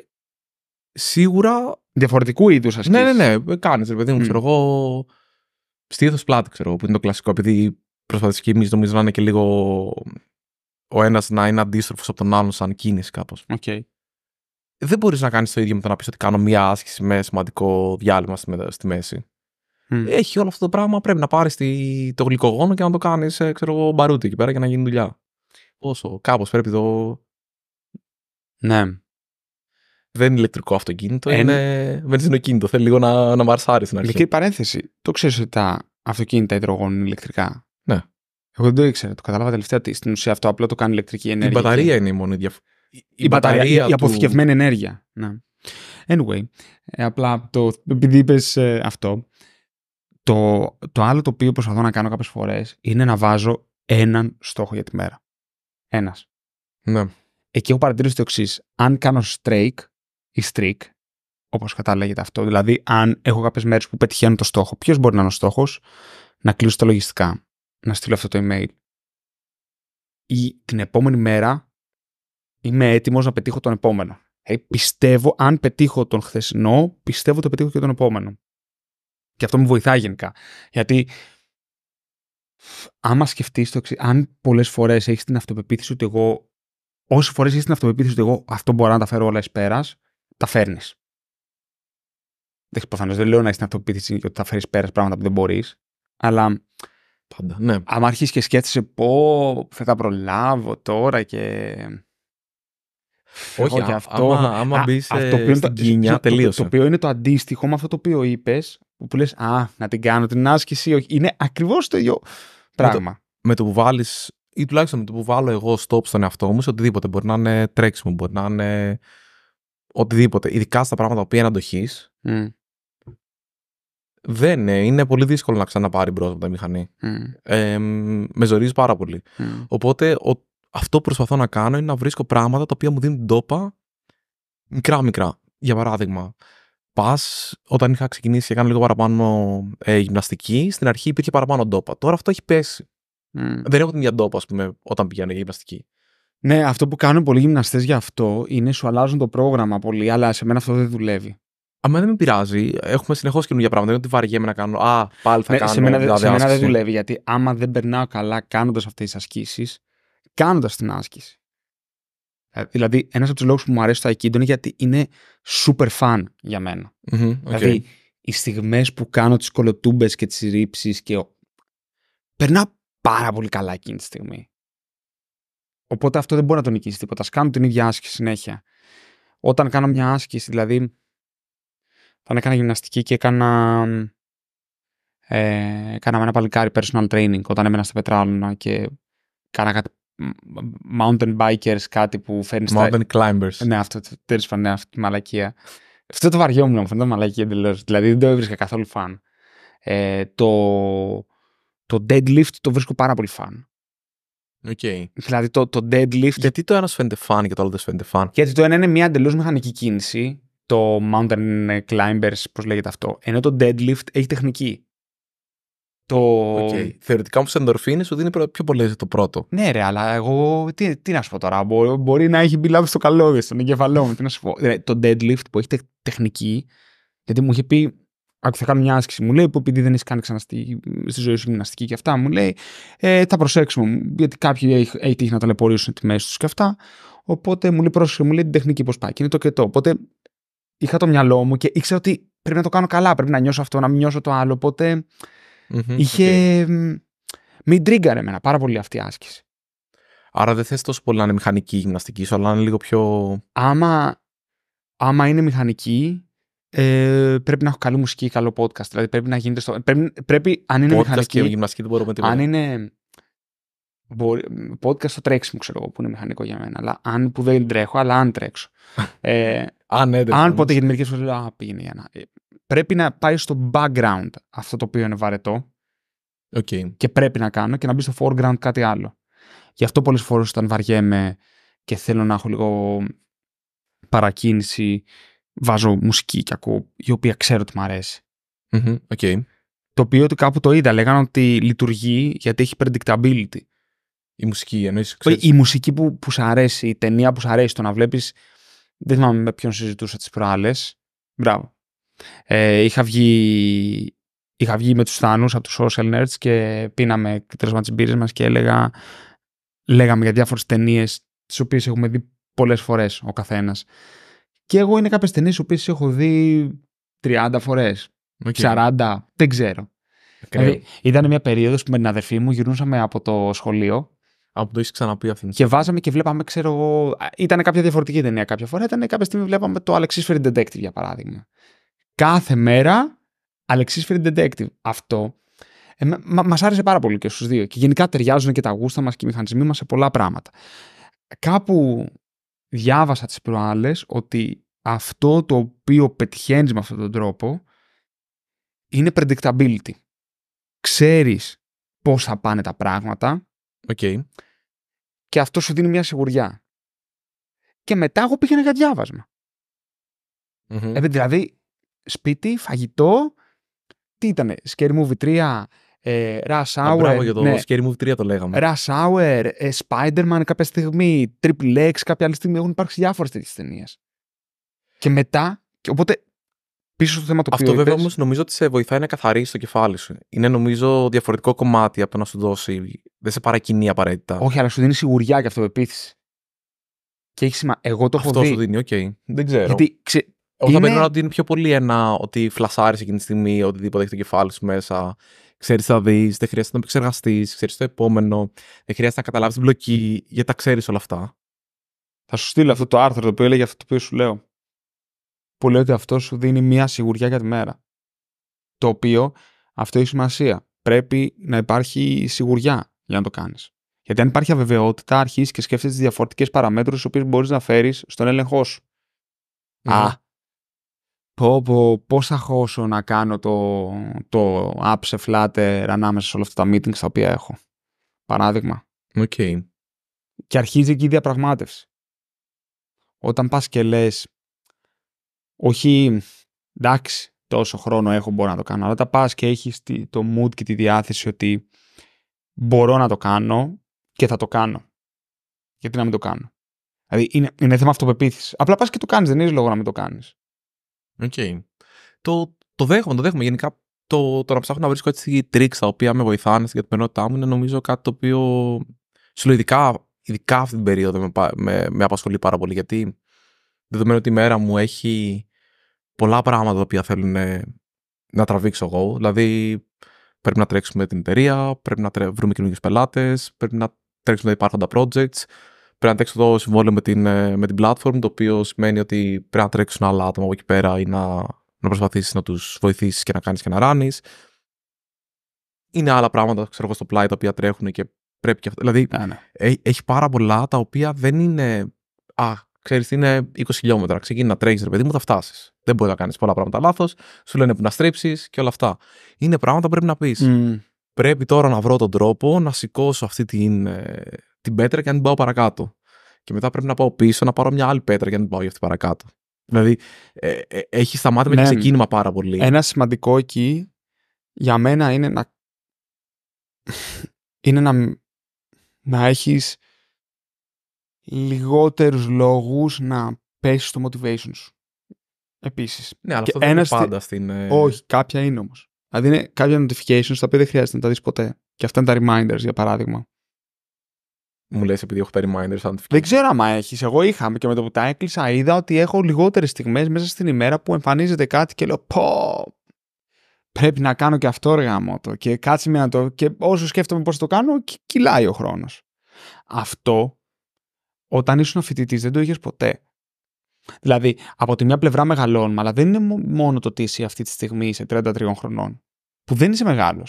Speaker 2: σίγουρα. Διαφορετικού είδους ασκήσεις. Ναι, ναι, ναι. Ε, κάνεις, ρε παιδί μου, mm. ξέρω εγώ. Στήθος πλάτη, ξέρω που είναι το κλασικό, επειδή προσπαθείς και εμεί νομίζω να είναι και λίγο ο ένας να είναι αντίστροφος από τον άλλον, σαν κίνηση κάπως. Okay. Δεν μπορείς να κάνεις το ίδιο με το να πεις ότι κάνω μία άσκηση με σημαντικό διάλειμμα στη μέση. Έχει όλο αυτό το πράγμα. Πρέπει να πάρεις το γλυκογόνο και να το κάνεις, ε, ξέρω εγώ, μπαρούτι εκεί πέρα για να γίνει δουλειά. Όσο κάπως πρέπει το. Ναι. Δεν είναι ηλεκτρικό αυτοκίνητο, ε, είναι βενζινοκίνητο. Θέλει λίγο να, να μαρσάρει στην αρχή. Μικρή παρένθεση. Το ξέρεις ότι τα αυτοκίνητα υδρογόνουν ηλεκτρικά. Ναι. Εγώ δεν το ήξερα. Το κατάλαβα τελευταία ότι στην
Speaker 1: ουσία αυτό απλά το κάνει ηλεκτρική ενέργεια. Η μπαταρία είναι η μόνη διαφορά. Η, η, μπαταρία, η, αποθηκευμένη ενέργεια. Να. Anyway, ε, απλά το, επειδή είπες ε, αυτό, το, το άλλο το οποίο προσπαθώ να κάνω κάποιες φορές είναι να βάζω έναν στόχο για τη μέρα. Ένας. Ναι. Εκεί έχω παρατηρήσει το εξής. Αν κάνω streak ή streak, όπως κατάλεγεται αυτό, δηλαδή αν έχω κάποιες μέρες που πετυχαίνω το στόχο, ποιος μπορεί να είναι ο στόχος, να κλείσω τα λογιστικά να στείλω αυτό το email ή την επόμενη μέρα είμαι έτοιμος να πετύχω τον επόμενο. Ε, πιστεύω, αν πετύχω τον χθεσινό, πιστεύω ότι πετύχω και τον επόμενο. Και αυτό με βοηθάει γενικά. Γιατί άμα σκεφτείς το εξή, αν πολλές φορές έχεις την αυτοπεποίθηση ότι εγώ, όσες φορές έχεις την αυτοπεποίθηση ότι εγώ αυτό μπορώ να τα φέρω όλα εις πέρας, τα φέρνεις. Δεν προφανώς δεν λέω να έχεις την αυτοπεποίθηση ότι θα φέρεις πέρας πράγματα που δεν μπορείς, αλλά πάντα. Αν ναι. αρχίσεις και σκέφτεσαι πω θα τα προλάβω τώρα και.
Speaker 2: Όχι, αυτό. Άμα, άμα μπει σε... Αυτό που είναι το, τελείωσε. το, οποίο
Speaker 1: είναι το αντίστοιχο με αυτό το οποίο είπες, που λες, Α, να την κάνω
Speaker 2: την άσκηση. Όχι. Είναι ακριβώς το ίδιο πράγμα. Με το, που βάλεις, ή τουλάχιστον με το που βάλω εγώ stop στον εαυτό μου, σε οτιδήποτε. Μπορεί να είναι τρέξιμο, μπορεί να είναι οτιδήποτε. Ειδικά στα πράγματα που είναι αντοχή. Δεν είναι. Είναι πολύ δύσκολο να ξαναπάρει μπρος από τα μηχανή. Mm. με ζορίζει πάρα πολύ. Οπότε ο, αυτό που προσπαθώ να κάνω είναι να βρίσκω πράγματα τα οποία μου δίνουν τόπα μικρά-μικρά. Για παράδειγμα, πας, όταν είχα ξεκινήσει και έκανα λίγο παραπάνω ε, γυμναστική, στην αρχή υπήρχε παραπάνω ντόπα. Τώρα αυτό έχει πέσει. Δεν έχω την ίδια τοπα ας πούμε, όταν πηγαίνω για γυμναστική.
Speaker 1: Ναι, αυτό που κάνουν πολλοί γυμναστές για αυτό είναι σου αλλάζουν το πρόγραμμα πολύ, αλλά σε μένα αυτό δεν δουλεύει.
Speaker 2: Αμένα δεν με πειράζει. Έχουμε συνεχώς καινούργια πράγματα. Δεν είναι ότι βαριέμαι να κάνω. Α,
Speaker 1: πάλι θα ναι, κάνω. Σε μένα, δηλαδή, δεν δουλεύει γιατί άμα δεν περνάω καλά κάνοντας αυτές τις ασκήσεις, κάνοντας την άσκηση. Ε, δηλαδή, ένας από τους λόγους που μου αρέσει το Aikido είναι γιατί είναι super fun για μενα Δηλαδή, οι στιγμές που κάνω τις κολοτούμπες και τις ρήψεις και. Περνάω πάρα πολύ καλά εκείνη τη στιγμή. Οπότε αυτό δεν μπορεί να τον νικήσει τίποτα. κάνω την ίδια άσκηση συνέχεια. Όταν κάνω μια άσκηση, δηλαδή όταν έκανα γυμναστική και έκανα, ε, έκανα ένα παλικάρι personal training όταν έμενα στα Πετράλωνα και κάνα mountain bikers, κάτι που φέρνεις Mountain climbers. Ναι, αυτό τέλος πάντων, ναι, αυτή τη μαλακία. Αυτό το βαριό μου το μαλακία εντελώς. Δηλαδή δεν το έβρισκα καθόλου φαν. Ε, το, το deadlift το βρίσκω πάρα πολύ φαν. Okay. Δηλαδή το, το deadlift. Γιατί το ένας σου φαίνεται φαν και το άλλο δεν σου φαίνεται φαν. Γιατί το ένα είναι μια εντελώς μηχανική κίνηση το mountain climbers, πώς λέγεται αυτό. Ενώ το deadlift έχει τεχνική. Το... Okay. Θεωρητικά όμως ενδορφίνε σου δίνει πιο πολλές το πρώτο. Ναι, ρε, αλλά εγώ. Τι, τι να σου πω τώρα. Μπορεί, να έχει μπει λάβει στο καλώδιο, στον εγκεφαλό μου. τι να σου πω. το deadlift που έχει τεχνική. Γιατί μου είχε πει. Άκου, θα κάνω μια άσκηση. Μου λέει που επειδή δεν έχει κάνει ξανά στη, στη ζωή σου γυμναστική και αυτά, μου λέει ε, θα προσέξουμε. Γιατί κάποιοι έχει, τύχει να ταλαιπωρήσουν τη μέση τους και αυτά. Οπότε μου λέει πρόσεχε, μου λέει την τεχνική πώς πάει. Και είναι το κετό. Οπότε είχα το μυαλό μου και ήξερα ότι πρέπει να το κάνω καλά. Πρέπει να νιώσω αυτό, να νιώσω το άλλο. είχε. Okay. Μην τρίγκαρε εμένα πάρα πολύ αυτή η άσκηση.
Speaker 2: Άρα δεν θες τόσο πολύ να είναι μηχανική η γυμναστική σου, αλλά να είναι λίγο πιο. Άμα, άμα
Speaker 1: είναι μηχανική, ε, πρέπει να έχω καλή μουσική, καλό podcast. Δηλαδή πρέπει να γίνεται στο. Πρέπει, πρέπει αν είναι podcast μηχανική. Και γυμναστική δεν μπορούμε Αν είναι Μπορεί, podcast στο τρέξιμο, ξέρω εγώ, που είναι μηχανικό για μένα. Αλλά αν που δεν τρέχω, αλλά αν τρέξω. <laughs> ε, αν, έτσι, αν ποτέ, γιατί μερικές φορές Α, πήγαινε για να. Ε, πρέπει να πάει στο background αυτό το οποίο είναι βαρετό. Okay. Και πρέπει να κάνω και να μπει στο foreground κάτι άλλο. Γι' αυτό πολλές φορές όταν βαριέμαι και θέλω να έχω λίγο παρακίνηση, βάζω μουσική και ακούω, η οποία ξέρω ότι μου αρεσει Okay. Το οποίο κάπου το είδα, λέγανε ότι λειτουργεί γιατί έχει predictability. Η μουσική εννοείς. Ξέρεις. Η μουσική που, που σου αρέσει, η ταινία που σου αρέσει, το να βλέπεις, Δεν θυμάμαι με ποιον συζητούσα τις προάλλες. Μπράβο. Ε, είχα, βγει, είχα βγει με τους Θάνους από τους Social Nerds και πίναμε τέλος τις μας και έλεγα, λέγαμε για διάφορες ταινίες τις οποίες έχουμε δει πολλές φορές ο καθένας. Και εγώ είναι κάποιες ταινίες οποίες έχω δει 30 φορές, okay. 40, δεν ξέρω. Okay. Δηλαδή, ήταν μια περίοδος που με την αδερφή μου γυρνούσαμε από το σχολείο από το έχει ξαναπεί αυτήν. Και βάζαμε και βλέπαμε, ξέρω εγώ. Ήταν κάποια διαφορετική ταινία κάποια φορά. Ήταν κάποια στιγμή βλέπαμε το Alexis Detective για παράδειγμα. Κάθε μέρα Alexis Detective. Αυτό ε, μα μας άρεσε πάρα πολύ και στους δύο. Και γενικά ταιριάζουν και τα γούστα μας και οι μηχανισμοί μας σε πολλά πράγματα. Κάπου διάβασα τις προάλλες ότι αυτό το οποίο πετυχαίνεις με αυτόν τον τρόπο είναι predictability. Ξέρεις πώς θα πάνε τα πράγματα, Okay. Και αυτό σου δίνει μια σιγουριά. Και μετά εγώ πήγαινα για διάβασμα. Mm-hmm. Ε, δηλαδή, σπίτι, φαγητό. Τι ήταν, Scary Movie 3, ε, Rush Hour. Μπράβο για το ναι, Scary
Speaker 2: Movie 3 το λέγαμε. Rush
Speaker 1: Hour, ε, Spider-Man κάποια στιγμή, Triple X κάποια άλλη στιγμή. Έχουν υπάρξει διάφορες τέτοιες ταινίες. Και
Speaker 2: μετά, και οπότε πίσω στο θέμα το Αυτό βέβαια όμως νομίζω ότι σε βοηθάει να καθαρίσει το κεφάλι σου. Είναι νομίζω διαφορετικό κομμάτι από το να σου δώσει. Δεν σε παρακινεί απαραίτητα. Όχι,
Speaker 1: αλλά σου δίνει σιγουριά και αυτοπεποίθηση. Και έχει σημασία. Εγώ το έχω Αυτό σου δίνει, οκ. Okay. Δεν ξέρω. Γιατί, ξε... Εγώ θα είναι... ότι
Speaker 2: είναι πιο πολύ ένα ότι φλασάρεις εκείνη τη στιγμή, οτιδήποτε έχει το κεφάλι σου μέσα. Ξέρεις θα δεις, δεν χρειάζεται να επεξεργαστείς, ξέρεις το επόμενο, δεν χρειάζεται να καταλάβεις την μπλοκή, γιατί τα ξέρεις όλα αυτά. Θα σου στείλω αυτό το άρθρο το οποίο έλεγε αυτό το οποίο σου λέω
Speaker 1: που λέει ότι αυτός σου δίνει μια σιγουριά για τη μέρα. Το οποίο αυτό έχει σημασία. Πρέπει να υπάρχει σιγουριά για να το κάνεις. Γιατί αν υπάρχει αβεβαιότητα, αρχίζεις και σκέφτεσαι τις διαφορετικές παραμέτρους τι οποίε μπορείς να φέρεις στον έλεγχό σου. Ναι. Α, πω, πω θα χώσω να κάνω το, το φλάτερ σε ανάμεσα σε όλα αυτά τα meetings τα οποία έχω. Παράδειγμα. Okay. Και αρχίζει εκεί η διαπραγμάτευση. Όταν πας και λες, όχι εντάξει τόσο χρόνο έχω μπορώ να το κάνω, αλλά τα πας και έχεις το mood και τη διάθεση ότι μπορώ να το κάνω και θα το κάνω. Γιατί να μην το κάνω. Δηλαδή είναι, είναι θέμα αυτοπεποίθησης. Απλά πας και το κάνεις, δεν έχει λόγο να μην το κάνεις.
Speaker 2: Οκ. Okay. Το, το δέχομαι, το δέχομαι. Γενικά το, το να ψάχνω να βρίσκω έτσι τρίξ τα οποία με βοηθάνε στην καθημερινότητά μου είναι νομίζω κάτι το οποίο συλλογικά, ειδικά αυτή την περίοδο, με, με, με απασχολεί πάρα πολύ. Γιατί δεδομένου ότι η μέρα μου έχει πολλά πράγματα τα οποία θέλουν να τραβήξω εγώ. Δηλαδή, πρέπει να τρέξουμε την εταιρεία, πρέπει να βρούμε καινούργιου πελάτες, πρέπει να τρέξουμε τα υπάρχοντα projects, πρέπει να τρέξω το συμβόλαιο με την, ε, με την platform, το οποίο σημαίνει ότι πρέπει να τρέξουν άλλα άτομα από εκεί πέρα ή να, να προσπαθήσεις να τους βοηθήσεις και να κάνεις και να ράνεις. Είναι άλλα πράγματα, ξέρω εγώ, στο πλάι τα οποία τρέχουν και πρέπει και αυτά. Δηλαδή, ναι, ναι. Ε, έχει πάρα πολλά τα οποία δεν είναι. Α, ξέρεις, είναι 20 χιλιόμετρα. Ξεκινά να τρέχεις, ρε παιδί μου, θα φτάσεις. Δεν μπορεί να κάνεις πολλά πράγματα λάθος. Σου λένε που να στρέψεις και όλα αυτά. Είναι πράγματα που πρέπει να πεις. Πρέπει τώρα να βρω τον τρόπο να σηκώσω αυτή την, ε, την πέτρα και να την πάω παρακάτω. Και μετά πρέπει να πάω πίσω να πάρω μια άλλη πέτρα και να την πάω για αυτή παρακάτω. Δηλαδή, ε, ε, έχει σταμάτη με ναι. ξεκίνημα πάρα πολύ. Ένα σημαντικό εκεί για μένα
Speaker 1: είναι να. <laughs> είναι να, να έχεις λιγότερους λόγους να πέσεις στο motivation σου. Επίσης. Ναι, αλλά αυτό δεν είναι πάντα στην... Ναι. Όχι, κάποια είναι όμως. Δηλαδή είναι κάποια notifications τα οποία δεν χρειάζεται να τα δεις ποτέ. Και αυτά είναι τα reminders, για παράδειγμα. Μου λες επειδή έχω τα reminders Αν... Δεν ξέρω άμα έχεις. Εγώ είχα και με το που τα έκλεισα είδα ότι έχω λιγότερες στιγμές μέσα στην ημέρα που εμφανίζεται κάτι και λέω Πώ! Πρέπει να κάνω και αυτό ρε το. Και κάτσε με να το. Και όσο σκέφτομαι πώς το κάνω, κυλάει ο χρόνος. Αυτό όταν ήσουν φοιτητής δεν το είχες ποτέ. Δηλαδή, από τη μια πλευρά μεγαλώνουμε, αλλά δεν είναι μόνο το τι είσαι αυτή τη στιγμή σε 33 χρονών. Που δεν είσαι μεγάλος.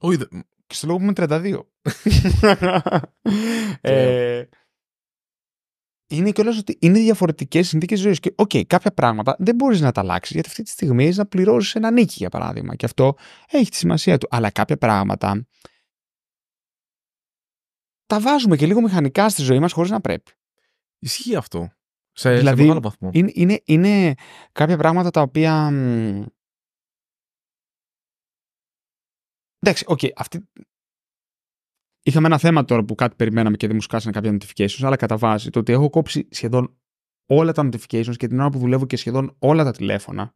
Speaker 1: Όχι, και στο λόγο που είμαι 32. <laughs> ε, και κιόλας ότι είναι διαφορετικές συνθήκες ζωής. Και, οκ, κάποια πράγματα δεν μπορείς να τα αλλάξεις, γιατί αυτή τη στιγμή να πληρώσεις ένα νίκη, για παράδειγμα. Και αυτό έχει τη σημασία του. Αλλά κάποια πράγματα τα βάζουμε και λίγο μηχανικά στη ζωή μας χωρίς να πρέπει. Ισχύει αυτό. Σε, δηλαδή, σε μεγάλο βαθμό. Είναι, είναι, κάποια πράγματα τα οποία. Εντάξει, οκ, αυτή. Είχαμε ένα θέμα τώρα που κάτι περιμέναμε και δεν μου σκάσανε κάποια notifications, αλλά κατά βάση το ότι έχω κόψει σχεδόν όλα τα notifications και την ώρα που δουλεύω και σχεδόν όλα τα τηλέφωνα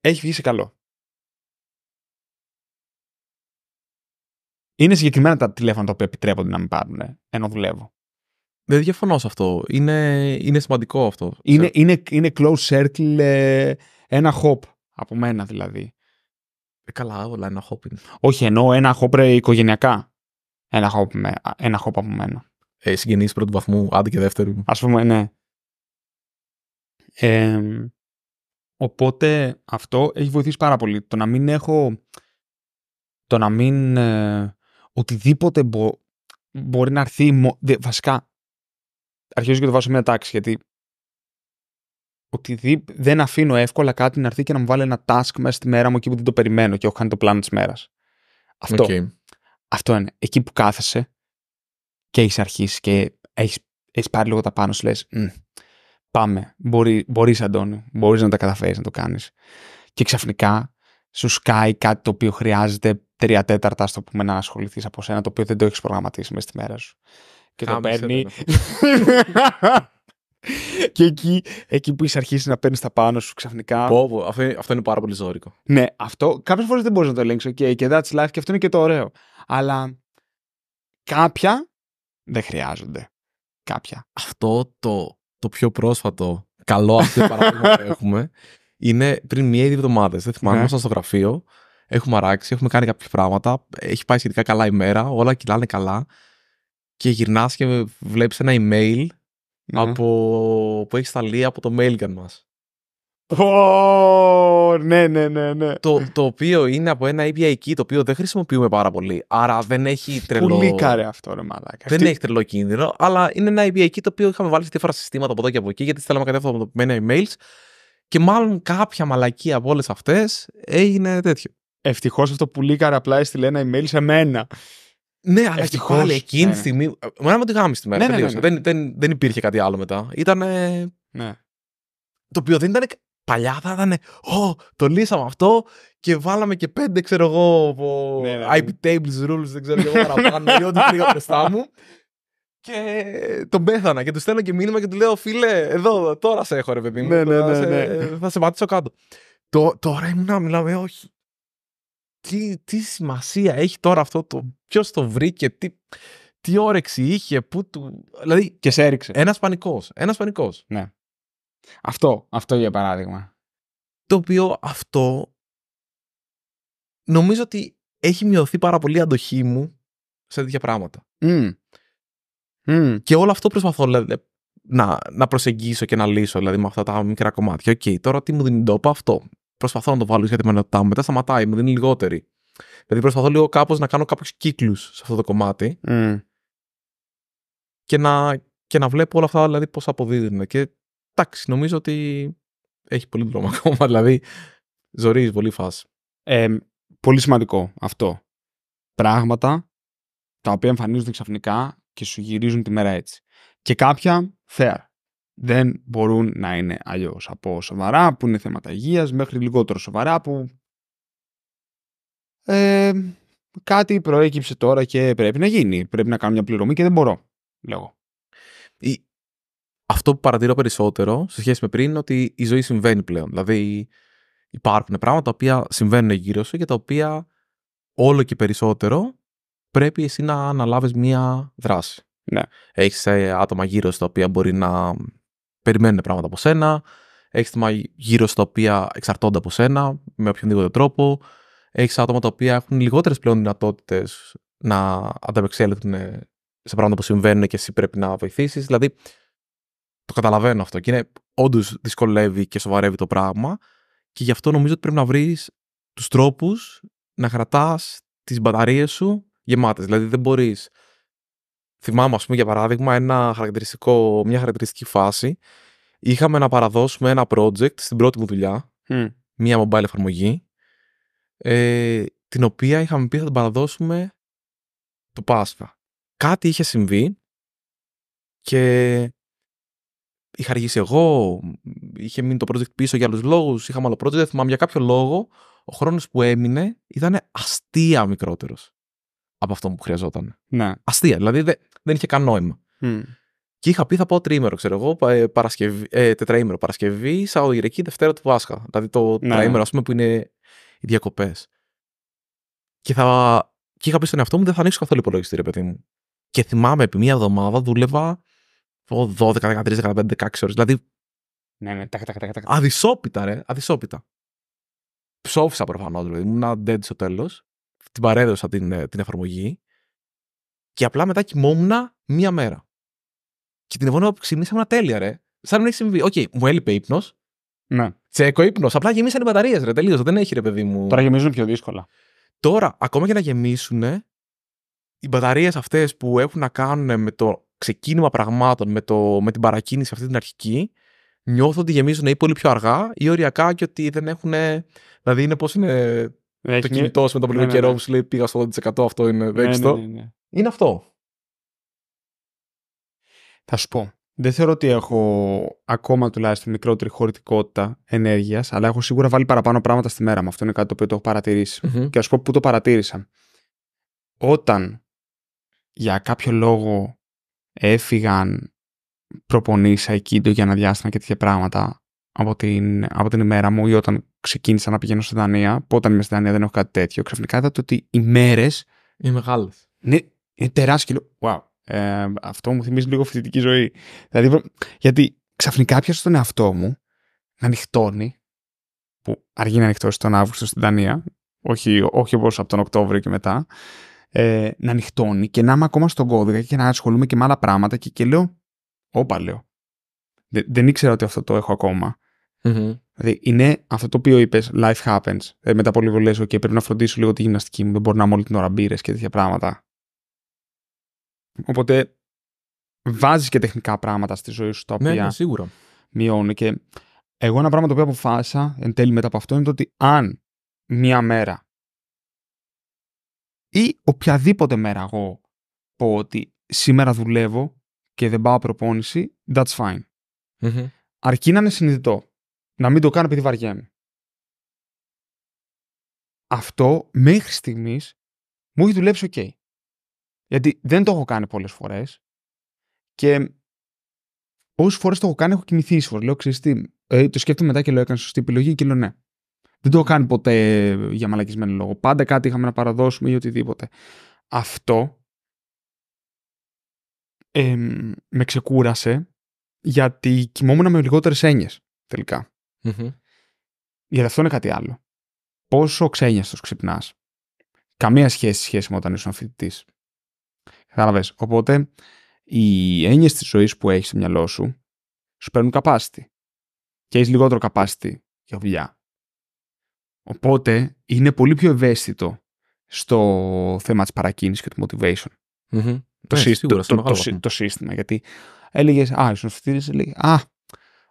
Speaker 1: έχει βγει σε καλό.
Speaker 2: Είναι συγκεκριμένα τα τηλέφωνα τα οποία επιτρέπονται να μην πάρουν ενώ δουλεύω. Δεν διαφωνώ σε αυτό. Είναι, είναι σημαντικό αυτό. Είναι, είναι,
Speaker 1: είναι close circle, ε, ένα hop από μένα δηλαδή. Ε,
Speaker 2: καλά, όλα ένα hop είναι.
Speaker 1: Όχι, εννοώ ένα hop ρε, οικογενειακά. Ένα hop, με, ένα hop από
Speaker 2: μένα. Ε, συγγενείς πρώτου βαθμού, άντε και δεύτερου. Ας πούμε, ναι.
Speaker 1: Ε, οπότε αυτό έχει βοηθήσει πάρα πολύ. Το να μην έχω... Το να μην... Ε, οτιδήποτε μπο, μπορεί να έρθει. δε, βασικά, αρχίζω και το βάζω μια τάξη, γιατί ότι δεν αφήνω εύκολα κάτι να έρθει και να μου βάλει ένα task μέσα στη μέρα μου εκεί που δεν το περιμένω και έχω κάνει το πλάνο της μέρας. Αυτό. Αυτό είναι. Εκεί που κάθεσαι και έχεις αρχίσει και έχεις έχεις πάρει λίγο τα πάνω σου, λες. Πάμε. Μπορεί, μπορείς, Αντώνη. Μπορείς να τα καταφέρεις να το κάνεις. Και ξαφνικά σου σκάει κάτι το οποίο χρειάζεται τρία τέταρτα, ας το πούμε, να ασχοληθείς από σένα, το οποίο δεν το έχεις προγραμματίσει μέσα στη μέρα σου. Και το παίρνει. <laughs> και εκεί, εκεί που είσαι αρχίσει να παίρνεις τα πάνω σου ξαφνικά. Πόβο, αυτό, είναι, αυτό είναι πάρα πολύ ζώρικο. Ναι, αυτό κάποιες φορές δεν μπορείς να το ελέγξεις. Okay, και that's life και αυτό είναι και το ωραίο. Αλλά κάποια
Speaker 2: δεν χρειάζονται. Κάποια. Αυτό το, το πιο πρόσφατο καλό αυτό παράδειγμα που <laughs> έχουμε είναι πριν μία ή δύο εβδομάδες. Δεν θυμάμαι, ναι. ήμασταν στο γραφείο Έχουμε αράξει, έχουμε κάνει κάποια πράγματα. Έχει πάει σχετικά καλά η μέρα, όλα κυλάνε καλά. Και γυρνάς και βλέπεις ένα email ναι. από... που έχεις σταλεί από το Mailgun μας. Oh, ναι, ναι, ναι, ναι. Το, το οποίο είναι από ένα API key το οποίο δεν χρησιμοποιούμε πάρα πολύ. Άρα δεν έχει τρελό. Πολύ καρέ αυτό, ρε μαλάκα. Δεν έχει τρελό κίνδυνο, αλλά είναι ένα API key το οποίο είχαμε βάλει σε διάφορα συστήματα από εδώ και από εκεί, γιατί στέλναμε με αυτοματοποιημένα emails. Και μάλλον κάποια μαλακή από όλες αυτές έγινε τέτοιο.
Speaker 1: Ευτυχώς αυτό που λίκαρα απλά έστειλε ένα email σε μένα.
Speaker 2: Ναι, αλλά πάλι εκείνη ναι, τη ναι. στιγμή. Μου με τη γάμη στη μέρα. Ναι, δεν, υπήρχε κάτι άλλο μετά. Ήταν. Το οποίο δεν ήταν. Παλιά θα ήταν. Ω, το λύσαμε αυτό και βάλαμε και πέντε, ξέρω εγώ. Από... IP tables rules, δεν ξέρω εγώ παραπάνω. ή ό,τι πήγα μπροστά μου. Και τον πέθανα και του στέλνω και μήνυμα και του λέω: Φίλε, εδώ, τώρα σε έχω ρε παιδί μου. Ναι, ναι, ναι, Θα σε πατήσω κάτω. τώρα ήμουν να μιλάμε, όχι τι, τι σημασία έχει τώρα αυτό το ποιος το βρήκε, τι, τι όρεξη είχε, πού του. Δηλαδή, και σε έριξε. Ένας πανικός. Ένας πανικός. Ναι. Αυτό, αυτό για παράδειγμα. Το οποίο αυτό νομίζω ότι έχει μειωθεί πάρα πολύ η αντοχή μου σε τέτοια πράγματα. Και όλο αυτό προσπαθώ δηλαδή, να, να προσεγγίσω και να λύσω δηλαδή, με αυτά τα μικρά κομμάτια. Οκ, okay, τώρα τι μου δίνει τόπο αυτό προσπαθώ να το βάλω γιατί με μου, Μετά σταματάει, μου δίνει λιγότερη. Δηλαδή προσπαθώ λίγο κάπως να κάνω κάποιους κύκλους σε αυτό το κομμάτι mm. και, να, και να βλέπω όλα αυτά δηλαδή πώς αποδίδουν. Και εντάξει, νομίζω ότι έχει πολύ δρόμο <laughs> ακόμα. Δηλαδή ζωρίζει πολύ φάση. Ε,
Speaker 1: πολύ σημαντικό αυτό. Πράγματα τα οποία εμφανίζονται ξαφνικά και σου γυρίζουν τη μέρα έτσι. Και κάποια θέα δεν μπορούν να είναι αλλιώς. Από σοβαρά που είναι θέματα υγείας μέχρι λιγότερο σοβαρά που. κάτι προέκυψε τώρα και πρέπει να γίνει. Πρέπει να κάνω μια πληρωμή και δεν
Speaker 2: μπορώ, λέω. Αυτό που παρατηρώ περισσότερο σε σχέση με πριν είναι ότι η ζωή συμβαίνει πλέον. Δηλαδή υπάρχουν πράγματα τα οποία συμβαίνουν γύρω σου και τα οποία όλο και περισσότερο πρέπει εσύ να αναλάβεις μια δράση. Ναι. Έχεις ε, άτομα γύρω τα οποία μπορεί να περιμένουν πράγματα από σένα. Έχεις άτομα γύρω στα οποία εξαρτώνται από σένα με οποιονδήποτε τρόπο. Έχεις άτομα τα οποία έχουν λιγότερες πλέον δυνατότητες να ανταπεξέλθουν σε πράγματα που συμβαίνουν και εσύ πρέπει να βοηθήσεις. Δηλαδή, το καταλαβαίνω αυτό και είναι όντως δυσκολεύει και σοβαρεύει το πράγμα. Και γι' αυτό νομίζω ότι πρέπει να βρεις τους τρόπους να κρατάς τις μπαταρίες σου γεμάτες. Δηλαδή, δεν μπορείς Θυμάμαι, ας πούμε, για παράδειγμα, ένα χαρακτηριστικό, μια χαρακτηριστική φάση. Είχαμε να παραδώσουμε ένα project στην πρώτη μου δουλειά, μια mobile εφαρμογή, ε, την οποία είχαμε πει θα την παραδώσουμε το Πάσχα. Κάτι είχε συμβεί και είχα αργήσει εγώ, είχε μείνει το project πίσω για άλλους λόγους, είχαμε άλλο project, θυμάμαι για κάποιο λόγο. Ο χρόνος που έμεινε ήταν αστεία μικρότερος από αυτό που χρειαζόταν. Ναι. Αστεία. Δηλαδή δεν είχε καν νόημα. Mm. Και είχα πει θα πάω τριήμερο, ξέρω εγώ, ε, παρασκευή, ε, τετραήμερο. Παρασκευή, Σαββατοκυριακή, Δευτέρα του Πάσχα. Δηλαδή το ναι. ας πούμε, που είναι οι διακοπές. Και, θα... και είχα πει στον εαυτό μου δεν θα ανοίξω καθόλου υπολογιστή, ρε παιδί μου. Και θυμάμαι επί μία εβδομάδα δούλευα 12, 13, 15, 16 ώρες. Δηλαδή. Ναι, ναι, τάκ, τάκ, τάκ, Αδυσόπιτα, ρε. Αδυσόπιτα. Ψόφισα προφανώς, δηλαδή. Ήμουν dead στο τέλος την παρέδωσα ε, την, εφαρμογή και απλά μετά κοιμόμουν μία μέρα. Και την επόμενη ξυπνήσαμε τέλεια, ρε. Σαν να έχει συμβεί. Οκ, okay, μου έλειπε ύπνος. Ναι. Τσέκο ύπνος. Απλά γεμίσανε οι μπαταρίες, ρε. Τελείω. Δεν έχει, ρε παιδί μου. Τώρα γεμίζουν πιο δύσκολα. Τώρα, ακόμα και να γεμίσουν, οι μπαταρίες αυτές που έχουν να κάνουν με το ξεκίνημα πραγμάτων, με, το, με την παρακίνηση αυτή την αρχική, νιώθω ότι γεμίζουν ή πολύ πιο αργά ή οριακά και ότι δεν έχουν. Δηλαδή είναι πώς είναι το κινητό με τον πολύ καιρό που σου λέει πήγα στο 80% αυτό είναι ναι, δέξτο. Ναι, ναι, είναι αυτό.
Speaker 1: Θα σου πω. Δεν θεωρώ ότι έχω ακόμα τουλάχιστον μικρότερη χωρητικότητα ενέργειας, αλλά έχω σίγουρα βάλει παραπάνω πράγματα στη μέρα μου. Αυτό είναι κάτι το οποίο το έχω παρατηρήσει. Και ας πω πού το παρατήρησα. Όταν για κάποιο λόγο έφυγαν εκεί το για να διάστημα και τέτοια πράγματα από την, από την ημέρα μου ή όταν ξεκίνησα να πηγαίνω στη Δανία, που όταν είμαι στη Δανία δεν έχω κάτι τέτοιο, ξαφνικά είδατε ότι οι μέρες. Είναι μεγάλες. Ναι, είναι τεράστιο. Wow. Ε, αυτό μου θυμίζει λίγο φοιτητική ζωή. Δηλαδή, γιατί ξαφνικά πιάσα τον εαυτό μου να νυχτώνει, που αργεί να ανοιχτώσει τον Αύγουστο στην Δανία, όχι, όχι όπως από τον Οκτώβριο και μετά, ε, να νυχτώνει και να είμαι ακόμα στον κώδικα και να ασχολούμαι και με άλλα πράγματα και, και λέω, όπα λέω. Δεν, δεν ήξερα ότι αυτό το έχω ακόμα. Δηλαδή, είναι αυτό το οποίο είπες, life happens. Ε, μετά από λίγο λες, OK, πρέπει να φροντίσω λίγο τη γυμναστική μου. Δεν μπορώ να είμαι όλη την ώρα μπύρες και τέτοια πράγματα. Οπότε, βάζεις και τεχνικά πράγματα στη ζωή σου τα ναι, οποία ναι, ναι, σίγουρα. μειώνουν. εγώ, ένα πράγμα το οποίο αποφάσισα εν τέλει μετά από αυτό είναι το ότι αν μία μέρα ή οποιαδήποτε μέρα εγώ πω ότι σήμερα δουλεύω και δεν πάω προπόνηση, that's fine. Mm-hmm. Αρκεί να είναι συνειδητό να μην το κάνω επειδή βαριέμαι. Αυτό μέχρι στιγμής μου έχει δουλέψει ok. Γιατί δεν το έχω κάνει πολλές φορές και όσε φορές το έχω κάνει έχω κινηθεί ίσως. Λέω, ξέρεις τι, ε, το σκέφτομαι μετά και λέω, έκανε σωστή επιλογή και λέω ναι. Δεν το έχω κάνει ποτέ για μαλακισμένο λόγο. Πάντα κάτι είχαμε να παραδώσουμε ή οτιδήποτε. Αυτό ε, με ξεκούρασε γιατί κοιμόμουν με λιγότερες έννοιες τελικά. Mm-hmm. Γιατί αυτό είναι κάτι άλλο. Πόσο ξένιαστος ξυπνάς. Καμία σχέση σχέση με όταν είσαι φοιτητής. Κατάλαβες. Οπότε οι έννοιες της ζωής που έχεις στο μυαλό σου σου παίρνουν καπάστη. Και έχεις λιγότερο καπάστη για δουλειά. Οπότε είναι πολύ πιο ευαίσθητο στο θέμα της παρακίνησης και του motivation. Το, ναι, σύστημα, το, το, Γιατί έλεγες, Α, είσαι φοιτητής, λεει Α,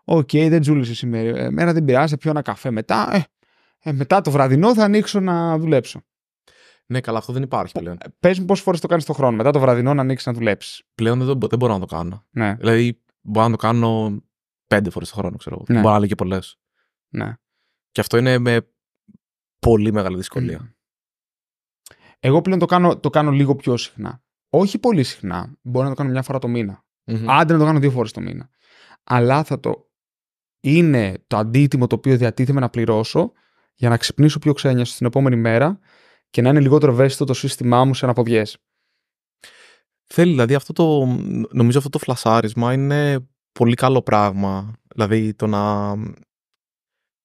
Speaker 1: Οκ, okay, δεν τζούλησε σήμερα. Εμένα δεν πειράζει, πιω ένα καφέ μετά. Ε, ε, μετά το βραδινό θα ανοίξω να δουλέψω.
Speaker 2: Ναι, καλά, αυτό δεν υπάρχει πλέον. Πες μου πόσες φορές το κάνεις το χρόνο. Μετά το βραδινό να ανοίξεις να δουλέψεις. Πλέον δεν, δεν μπορώ να το κάνω. Ναι. Δηλαδή, μπορώ να το κάνω πέντε φορές το χρόνο, ξέρω εγώ. Ναι. Μπορώ να λέω και πολλές. Ναι. Και αυτό είναι με πολύ μεγάλη δυσκολία.
Speaker 1: Εγώ πλέον το κάνω, το κάνω λίγο πιο συχνά. Όχι πολύ συχνά. Μπορώ να το κάνω μια φορά το μήνα. Mm-hmm. Άντε να το κάνω δύο φορές το μήνα. Αλλά θα το είναι το αντίτιμο το οποίο διατίθεμαι να πληρώσω για να ξυπνήσω πιο ξένια στην επόμενη μέρα
Speaker 2: και να είναι λιγότερο ευαίσθητο το σύστημά μου σε αναποδιές. Θέλει, δηλαδή, αυτό το, νομίζω αυτό το φλασάρισμα είναι πολύ καλό πράγμα. Δηλαδή, το να.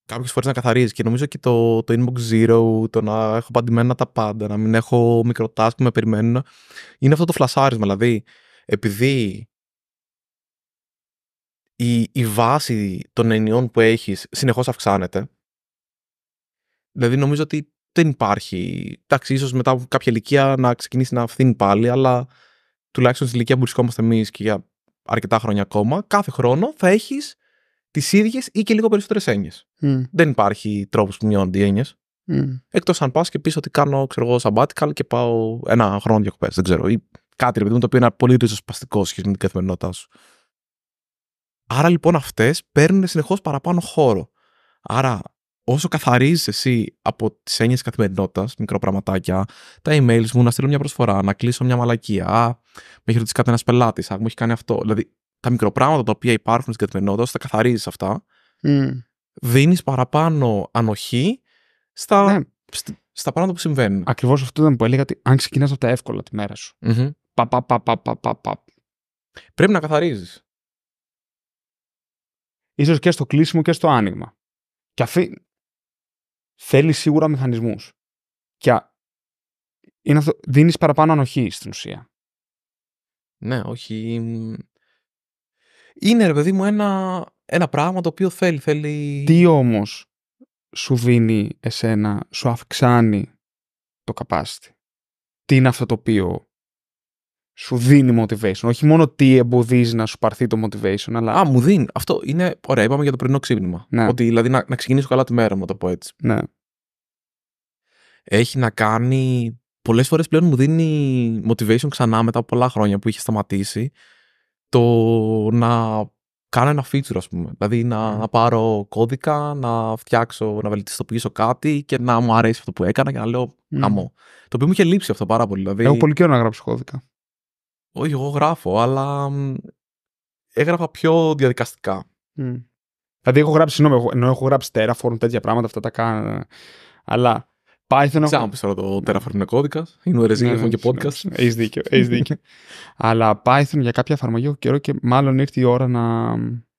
Speaker 2: Κάποιες φορές να καθαρίζεις και νομίζω και το, το inbox zero, το να έχω παντημένα τα πάντα, να μην έχω μικροtask που με περιμένουν. Είναι αυτό το φλασάρισμα. Δηλαδή, επειδή η, η βάση των ενιών που έχεις συνεχώς αυξάνεται. Δηλαδή νομίζω ότι δεν υπάρχει, εντάξει ίσως μετά από κάποια ηλικία να ξεκινήσει να φθίνει πάλι, αλλά τουλάχιστον στην ηλικία που βρισκόμαστε εμείς και για αρκετά χρόνια ακόμα, κάθε χρόνο θα έχεις τις ίδιες ή και λίγο περισσότερες έννοιες. Mm. Δεν υπάρχει τρόπος που μειώνονται οι έννοιες. Mm. Εκτός αν πας και πεις ότι κάνω ξέρω εγώ, sabbatical και πάω ένα χρόνο διακοπές. Δεν ξέρω. Ή κάτι ρε παιδί μου το οποίο είναι πολύ ριζοσπαστικό σχέση με την καθημερινότητά σου. Άρα λοιπόν αυτές παίρνουν συνεχώς παραπάνω χώρο. Άρα όσο καθαρίζεις εσύ από τις έννοιες καθημερινότητα, μικροπραματάκια, τα email μου, να στείλω μια προσφορά, να κλείσω μια μαλακία, α, με έχει ρωτήσει κάποιο ένας πελάτης, α, μου έχει κάνει αυτό. Δηλαδή, τα μικροπράγματα τα οποία υπάρχουν στην καθημερινότητα, τα καθαρίζεις αυτά, mm. δίνεις παραπάνω ανοχή στα, ναι. στα πράγματα που συμβαίνουν. Ακριβώς αυτό ήταν που έλεγα ότι αν ξεκινάς από τα εύκολα τη μέρα σου. mm Πα, πα, πα, πα, πα, πα,
Speaker 1: Πρέπει να καθαρίζεις ίσως και στο κλείσιμο και στο άνοιγμα. Και αφή... θέλει σίγουρα μηχανισμούς. Και είναι αυτό... δίνεις παραπάνω ανοχή στην ουσία. Ναι, όχι... Είναι,
Speaker 2: ρε παιδί μου, ένα, ένα πράγμα το οποίο θέλει, θέλει...
Speaker 1: Τι όμως σου δίνει εσένα, σου αυξάνει το capacity. Τι είναι αυτό το οποίο σου δίνει motivation. Όχι
Speaker 2: μόνο τι εμποδίζει να σου πάρθει το motivation, αλλά. Α, μου δίνει. Αυτό είναι. Ωραία, είπαμε για το πρωινό ξύπνημα. Ναι. Ότι δηλαδή να, να ξεκινήσω καλά τη μέρα, να το πω έτσι. Ναι. Έχει να κάνει. Πολλές φορές πλέον μου δίνει motivation ξανά μετά από πολλά χρόνια που είχε σταματήσει το να κάνω ένα feature, ας πούμε. Δηλαδή να, mm. να πάρω κώδικα, να φτιάξω, να βελτιστοποιήσω κάτι και να μου αρέσει αυτό που έκανα και να λέω mm. Το οποίο μου είχε λείψει αυτό πάρα πολύ. Δηλαδή... Έχω πολύ
Speaker 1: καιρό να γράψω κώδικα.
Speaker 2: Όχι, εγώ γράφω, αλλά έγραφα πιο διαδικαστικά. Mm. Δηλαδή, έχω γράψει,
Speaker 1: συγγνώμη, ενώ έχω γράψει Terraform, τέτοια πράγματα, αυτά τα κάνω. Ε, αλλά Python. πει τώρα το Terraform είναι κώδικας. Είναι ο Ρεζίλ, ναι, και ναι, podcast. Ναι, Έχεις δίκιο. Έχεις δίκιο. <laughs> Αλλά Python για κάποια εφαρμογή έχω καιρό και μάλλον ήρθε η ώρα να.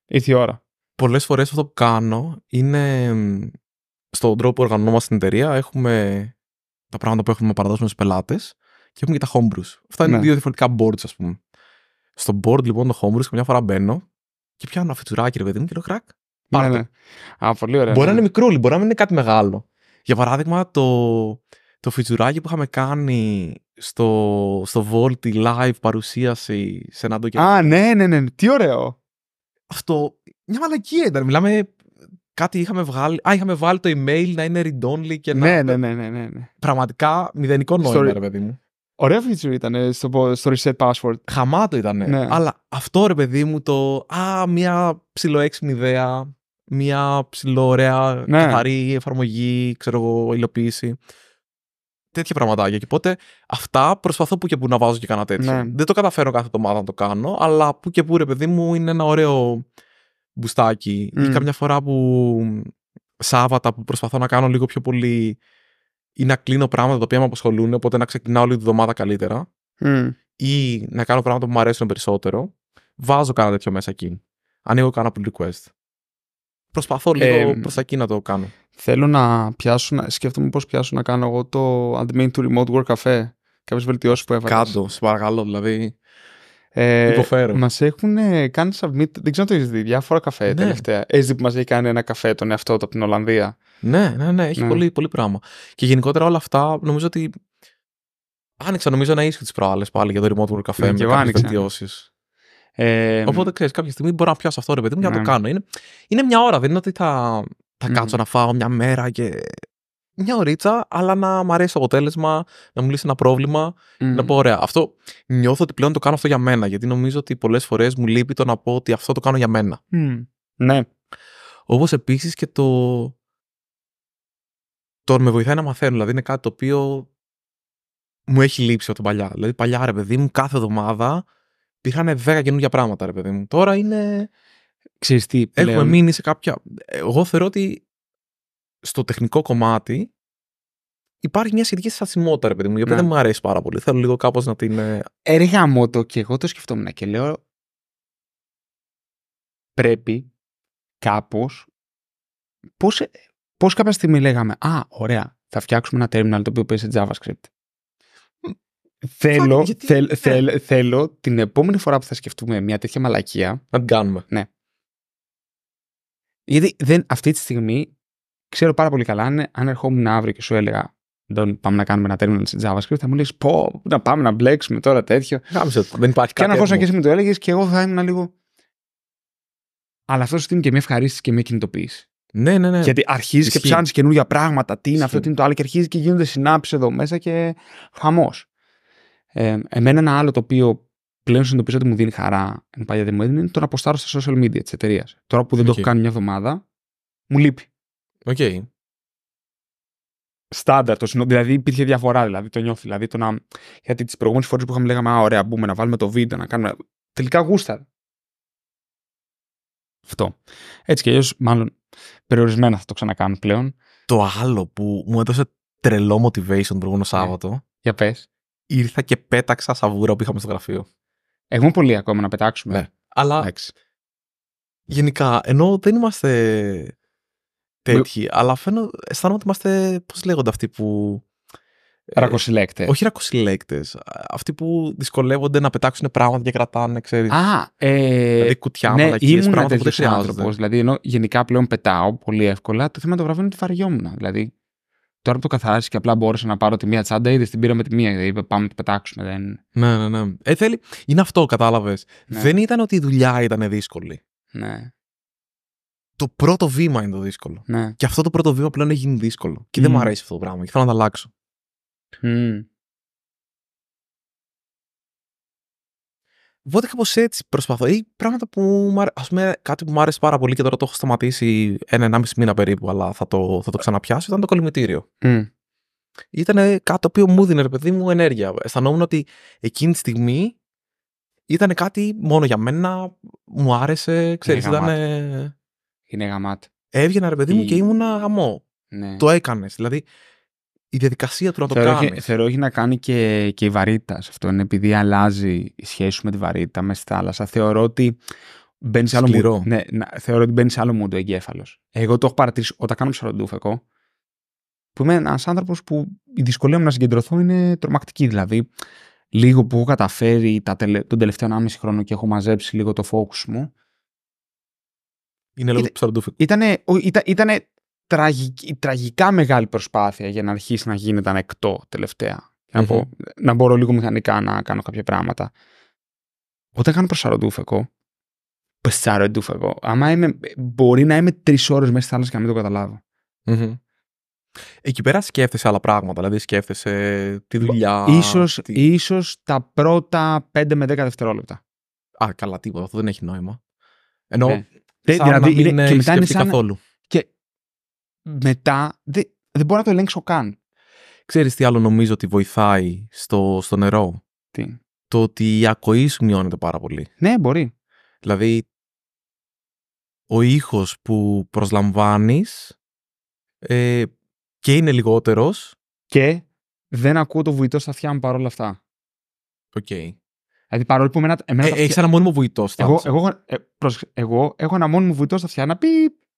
Speaker 1: ήρθε η ώρα. Πολλές φορές αυτό που
Speaker 2: κάνω είναι στον τρόπο που οργανωνόμαστε στην εταιρεία. Έχουμε τα πράγματα που έχουμε να παραδώσουμε στου πελάτες και έχουμε και τα homebrews. Αυτά είναι ναι. δύο διαφορετικά boards, ας πούμε. Στο board λοιπόν το homebrews, καμιά φορά μπαίνω και πιάνω ένα φιτσουράκι, ρε παιδί μου, και λέω crack. Πάρα ναι, ναι. πολύ ωραία. Μπορεί να ναι. είναι μικρούλι, μπορεί να είναι κάτι μεγάλο. Για παράδειγμα, το, το φιτσουράκι που είχαμε κάνει στο, στο live παρουσίαση σε έναν ντοκιμα. Α, ναι, ναι, ναι. Τι ωραίο. Αυτό μια μαλακία ήταν. Μιλάμε κάτι είχαμε βγάλει. Α, είχαμε βάλει το email να είναι read-only και να. Ναι, ναι, ναι. ναι, ναι. ναι. Πραγματικά μηδενικό νόημα, ρε παιδί μου. Ωραία feature ήταν
Speaker 1: στο, στο reset password. Χαμάτο ήταν. Ναι.
Speaker 2: Αλλά αυτό ρε παιδί μου το. Α, μια ψιλοέξυπνη ιδέα. Μια ψιλοωραία, ναι. καθαρή εφαρμογή, ξέρω εγώ, υλοποίηση. Τέτοια πραγματάκια. Και οπότε αυτά προσπαθώ που και που να βάζω και κανένα τέτοιο. Ναι. Δεν το καταφέρω κάθε εβδομάδα να το κάνω, αλλά που και που ρε παιδί μου είναι ένα ωραίο μπουστάκι. Ή mm. κάποια φορά που Σάββατα που προσπαθώ να κάνω λίγο πιο πολύ ή να κλείνω πράγματα τα οποία με απασχολούν, οπότε να ξεκινάω όλη τη βδομάδα καλύτερα. Ή να κάνω πράγματα που μου αρέσουν περισσότερο. Βάζω κάνα τέτοιο μέσα εκεί. Ανοίγω κάνα pull request. Προσπαθώ
Speaker 1: λίγο ε, προς τα εκεί να το κάνω. Θέλω να πιάσω, να, σκέφτομαι πώς πιάσω να κάνω εγώ το admin του Remote Work Cafe. Κάποιες βελτιώσεις που έβαλες. Κάτω, σε παρακαλώ. Δηλαδή, ε, Υποφέρω. Μας έχουν κάνει submit. Δεν ξέρω αν το έχεις δει. Διάφορα καφέ ναι. τελευταία. Έτσι που μας έχει κάνει ένα
Speaker 2: καφέ τον εαυτό του από την Ολλανδία. Ναι, ναι, ναι. Έχει ναι. Πολύ, πολύ πράγμα. Και γενικότερα όλα αυτά νομίζω ότι. Άνοιξα νομίζω να ίσιο τις προάλλες πάλι για το remote work καφέ ναι, με κάποιε βελτιώσεις. Ε, Οπότε ξέρεις, κάποια στιγμή μπορώ να πιάσω αυτό ρε παιδί μου να το ναι. κάνω. Είναι, είναι μια ώρα, δεν είναι ότι θα, θα mm. κάτσω να φάω μια μέρα και μια ωρίτσα, αλλά να μου αρέσει το αποτέλεσμα, να μου λύσει ένα πρόβλημα. Mm. Να πω, ωραία, αυτό νιώθω ότι πλέον το κάνω αυτό για μένα. Γιατί νομίζω ότι πολλές φορές μου λείπει το να πω ότι αυτό το κάνω για μένα. Mm. Ναι. Όπως επίσης και το. Το με βοηθάει να μαθαίνω. Δηλαδή είναι κάτι το οποίο μου έχει λείψει από τα παλιά. Δηλαδή, παλιά ρε παιδί μου, κάθε εβδομάδα υπήρχαν 10 καινούργια πράγματα, ρε παιδί μου. Τώρα είναι. Ξέρεις τι, πλέον... Έχουμε μείνει σε κάποια. Εγώ θεωρώ ότι στο τεχνικό κομμάτι υπάρχει μια σχετική στασιμότητα, ρε μου, η ναι. δεν μου αρέσει πάρα πολύ. Θέλω λίγο κάπως να την. Έργα ε, ε, μου το και εγώ το σκεφτόμουν και λέω. Πρέπει κάπως.
Speaker 1: Πώς ε, πώς κάποια στιγμή λέγαμε, Α, ωραία, θα φτιάξουμε ένα terminal το οποίο παίζει σε JavaScript. Θέλω, ναι. θέλω την επόμενη φορά που θα σκεφτούμε μια τέτοια μαλακία. Να την κάνουμε. Ναι. Γιατί δεν, αυτή τη στιγμή ξέρω πάρα πολύ καλά, αν, ερχόμουν αύριο και σου έλεγα τον πάμε να κάνουμε ένα terminal σε JavaScript, θα μου λες Πώ, να πάμε να μπλέξουμε τώρα τέτοιο. Κάμισε, δεν υπάρχει κάτι. Και αν και εσύ με το έλεγες και εγώ θα ήμουν λίγο. Αλλά αυτό σου δίνει και μια ευχαρίστηση και μια κινητοποίηση. Ναι, ναι, ναι. Γιατί αρχίζεις και ψάχνεις καινούργια πράγματα, τι είναι αυτό, τι είναι το άλλο, και αρχίζεις και γίνονται συνάψεις εδώ μέσα και χαμός. Ε, εμένα ένα άλλο το οποίο πλέον συνειδητοποιήσω ότι μου δίνει χαρά, εν παλιά δεν μου έδινε, είναι το να αποστάρω στα social media της εταιρείας. Τώρα που δεν το έχω κάνει μια εβδομάδα, μου λείπει. Οκ. Okay. Στάνταρ το Δηλαδή υπήρχε διαφορά. Δηλαδή το νιώθει. Δηλαδή το να... Γιατί τις προηγούμενες φορές που είχαμε λέγαμε Α, ωραία, μπούμε να βάλουμε το βίντεο, να κάνουμε. Τελικά γούστα. Αυτό. Έτσι κι αλλιώς, μάλλον
Speaker 2: περιορισμένα θα το ξανακάνω πλέον. Το άλλο που μου έδωσε τρελό motivation προηγούμενο ναι. Σάββατο. Για πες. Ήρθα και πέταξα σαβούρα που είχαμε στο γραφείο. Έχουμε πολύ ακόμα να πετάξουμε. Ναι. Αλλά. Γενικά, ενώ δεν είμαστε τέτοιοι. Με... Αλλά φαίνω, αισθάνομαι ότι είμαστε. Πώς λέγονται αυτοί που. Ε, ρακοσυλλέκτες. όχι ρακοσυλλέκτες. Αυτοί που δυσκολεύονται να πετάξουν πράγματα και κρατάνε, ξέρεις. Α, ε, δηλαδή κουτιά ναι, ήμουν πράγματα που Δηλαδή, ενώ γενικά πλέον πετάω
Speaker 1: πολύ εύκολα, το θέμα το βραβείο είναι ότι φαριόμουν. Δηλαδή, τώρα που το καθάρισε και απλά μπόρεσα να πάρω τη μία
Speaker 2: τσάντα, είδε την πήρα με τη μία. Δηλαδή, πάμε να το πετάξουμε. Δεν... Ναι, ναι, ναι. Ε, θέλει... Είναι αυτό, κατάλαβες. Ναι. Δεν ήταν ότι η δουλειά ήταν δύσκολη. Ναι το πρώτο βήμα είναι το δύσκολο. Ναι. Και αυτό το πρώτο βήμα πλέον έχει γίνει δύσκολο. Και δεν μου αρέσει αυτό το πράγμα. Και θέλω να το αλλάξω. Mm. Οπότε κάπως έτσι προσπαθώ. Ή πράγματα που. Ας πούμε, κάτι που μου άρεσε πάρα πολύ και τώρα το έχω σταματήσει ένα-ενάμιση μήνα περίπου, αλλά θα το, θα το ξαναπιάσω. Ήταν το κολυμπητήριο. Mm. Ήταν κάτι το οποίο μου δίνει, παιδί μου, ενέργεια. Αισθανόμουν ότι εκείνη τη στιγμή ήταν κάτι μόνο για μένα, μου άρεσε, ξέρεις, ήταν... Είναι γαμάτ. Έβγαινα ρε παιδί μου και ήμουν γαμό. Ναι. Το έκανες. Δηλαδή η διαδικασία του να το κάνει.
Speaker 1: Θεωρώ έχει να κάνει και, και η βαρύτητα σε αυτό. Είναι επειδή αλλάζει η σχέση σου με τη βαρύτητα μέσα στη θάλασσα. Θεωρώ ότι μπαίνει σε άλλο Ναι, θεωρώ ότι μπαίνει σε άλλο μουντο εγκέφαλος. Εγώ το έχω παρατηρήσει όταν κάνω ψαροντούφεκο. Που είμαι ένας άνθρωπος που η δυσκολία μου να συγκεντρωθώ είναι τρομακτική. Δηλαδή, λίγο που έχω καταφέρει τα τελε... τον τελευταίο 1,5 χρόνο και έχω μαζέψει λίγο το focus μου, είναι Ήτανε, ήταν, τραγικά μεγάλη προσπάθεια για να αρχίσει να γίνεται ανεκτό Να, να μπορώ λίγο μηχανικά να κάνω κάποια πράγματα. Όταν κάνω προσαροντούφεκο, προσαροντούφεκο, άμα μπορεί να είμαι τρεις ώρες μέσα στη θάλασσα και να μην το καταλαβω
Speaker 2: Εκεί πέρα σκέφτεσαι άλλα πράγματα, δηλαδή σκέφτεσαι τη δουλειά.
Speaker 1: Ίσως, τα πρώτα 5 με 10 δευτερόλεπτα.
Speaker 2: Α, καλά, τίποτα, αυτό δεν έχει νόημα. Ενώ ναι. Δεν δηλαδή, είναι, και μετά είναι σαν... καθόλου. Και μετά δεν δε μπορώ να το ελέγξω καν. Ξέρεις τι άλλο νομίζω ότι βοηθάει στο, στο νερό. Τι? Το ότι η ακοής σου μειώνεται πάρα πολύ. Ναι, μπορεί. Δηλαδή, ο ήχος που προσλαμβάνεις ε, και είναι λιγότερος. Και
Speaker 1: δεν ακούω το βουητό στα αυτιά μου παρόλα αυτά. Οκ. Okay. Δηλαδή παρόλο που ε, Έχει ένα μόνιμο βουητό στα εγώ, εγώ, ε, εγώ έχω ένα μόνιμο βουητό στα αυτιά να πει.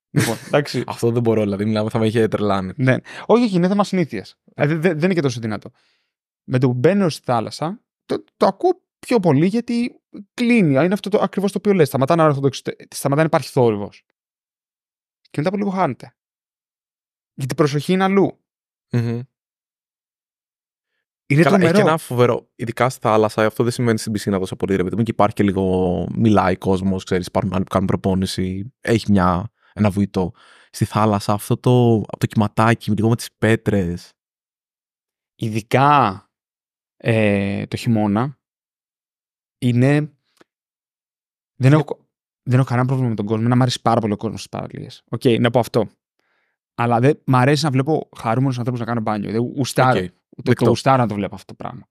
Speaker 1: Λοιπόν, <laughs> εντάξει. Αυτό δεν μπορώ, δηλαδή μιλάμε, θα με είχε τρελάνει. Ναι. Όχι, όχι, είναι θέμα συνήθειας. Δηλαδή, δεν, είναι και τόσο δυνατό. Με το που μπαίνω στη θάλασσα, το, το ακούω πιο πολύ γιατί κλείνει. Είναι αυτό το, ακριβώς το οποίο λες. Σταματά να, το να υπάρχει θόρυβος. Και μετά από λίγο χάνεται. Γιατί η προσοχή είναι αλλού.
Speaker 2: Mm-hmm. Είναι Καλά, έχει ένα φοβερό. Ειδικά στη θάλασσα, αυτό δεν σημαίνει στην πισίνα τόσο πολύ. Ρε παιδί και υπάρχει και λίγο. Μιλάει κόσμος, ξέρεις, υπάρχουν άλλοι κάνουν προπόνηση. Έχει μια, ένα βουητό. Στη θάλασσα, αυτό το, το κυματάκι, λίγο με τις πέτρες. Ειδικά ε, το χειμώνα είναι.
Speaker 1: Δεν έχω, δεν έχω κανένα πρόβλημα με τον κόσμο. Να μ' αρέσει πάρα πολύ ο κόσμος στις παραλίες. Οκ, okay, να πω αυτό. Αλλά δεν, μ' αρέσει να βλέπω χαρούμενους ανθρώπους να κάνουν μπάνιο. Δεν ουστάρω. Okay. Το, το να το βλέπω αυτό το πράγμα.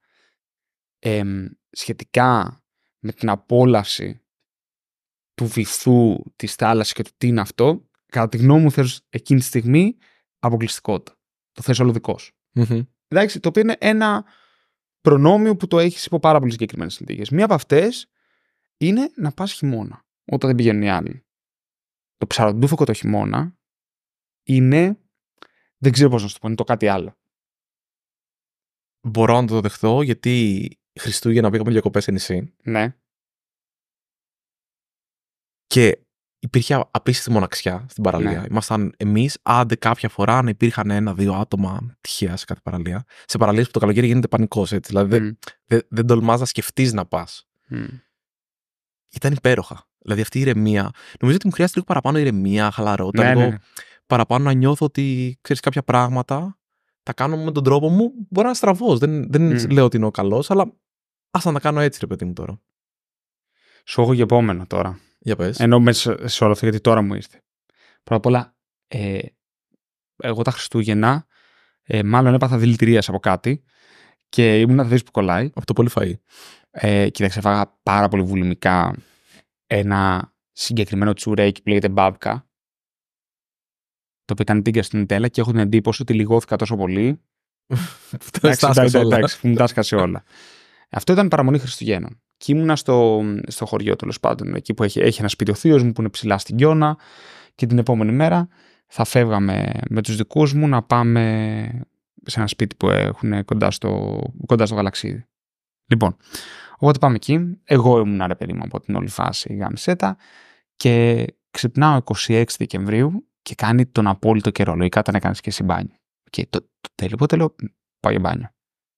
Speaker 1: Ε, σχετικά με την απόλαυση του βυθού της θάλασσας και του τι είναι αυτό, κατά τη γνώμη μου θες εκείνη τη στιγμή αποκλειστικότητα. Το θες όλο δικό σου. Εντάξει, το οποίο είναι ένα προνόμιο που το έχεις υπό πάρα πολλέ συγκεκριμένες συνθήκες. Μία από αυτές είναι να πας χειμώνα, όταν δεν πηγαίνουν οι άλλοι. Το ψαροντούφοκο το χειμώνα
Speaker 2: είναι. Δεν ξέρω πώς να σου το πω, είναι το κάτι άλλο. Μπορώ να το δεχθώ γιατί Χριστούγεννα πήγαμε για σε νησί. Ναι. Και υπήρχε απίστευτη μοναξιά στην παραλία. Ναι. Ήμασταν εμείς, άντε κάποια φορά να υπήρχαν ένα-δύο άτομα τυχαία σε κάθε παραλία. Σε παραλίες που το καλοκαίρι γίνεται πανικός, έτσι. Δηλαδή δεν, δεν τολμάς να σκεφτείς να πας. Mm. Ήταν υπέροχα. Δηλαδή αυτή η ηρεμία. Νομίζω ότι μου χρειάζεται λίγο παραπάνω ηρεμία, χαλαρότητα. Ναι, λίγο... Ναι, ναι παραπάνω να νιώθω ότι ξέρεις κάποια πράγματα τα κάνω με τον τρόπο μου. Μπορεί να είναι Δεν, δεν λέω ότι είναι ο καλός, αλλά ας να τα κάνω έτσι, ρε παιδί μου τώρα.
Speaker 1: Σου έχω και επόμενο τώρα. Για πες. Ενώ μέσα σε όλο αυτό, γιατί τώρα μου ήρθε. Πρώτα απ' όλα, ε, εγώ τα Χριστούγεννα ε, μάλλον έπαθα δηλητηρία από κάτι και ήμουν να δεις που κολλάει. Από το πολύ φαΐ. Ε, κοίταξε, φάγα πάρα πολύ βουλημικά ένα συγκεκριμένο τσουρέκι που λέγεται μπάμπκα το οποίο ήταν τίγκα στην και έχω την εντύπωση ότι λιγώθηκα τόσο πολύ. <laughs> Εντάξει, μου τα σκάσε όλα. Αυτό ήταν παραμονή Χριστουγέννων. Και ήμουνα στο, στο χωριό τέλος πάντων, εκεί που έχει, έχει ένα σπίτι ο θείος μου που είναι ψηλά στην Κιώνα. Και την επόμενη μέρα θα φεύγαμε με τους δικούς μου να πάμε σε ένα σπίτι που έχουν κοντά στο, κοντά στο γαλαξίδι. Λοιπόν, οπότε πάμε εκεί. Εγώ ήμουν ρε παιδί μου από την όλη φάση γάμισέτα και ξυπνάω 26 Δεκεμβρίου και κάνει τον απόλυτο καιρό. Λογικά όταν έκανες και εσύ μπάνιο. Και το, το τελείω λέω, πάω για μπάνιο.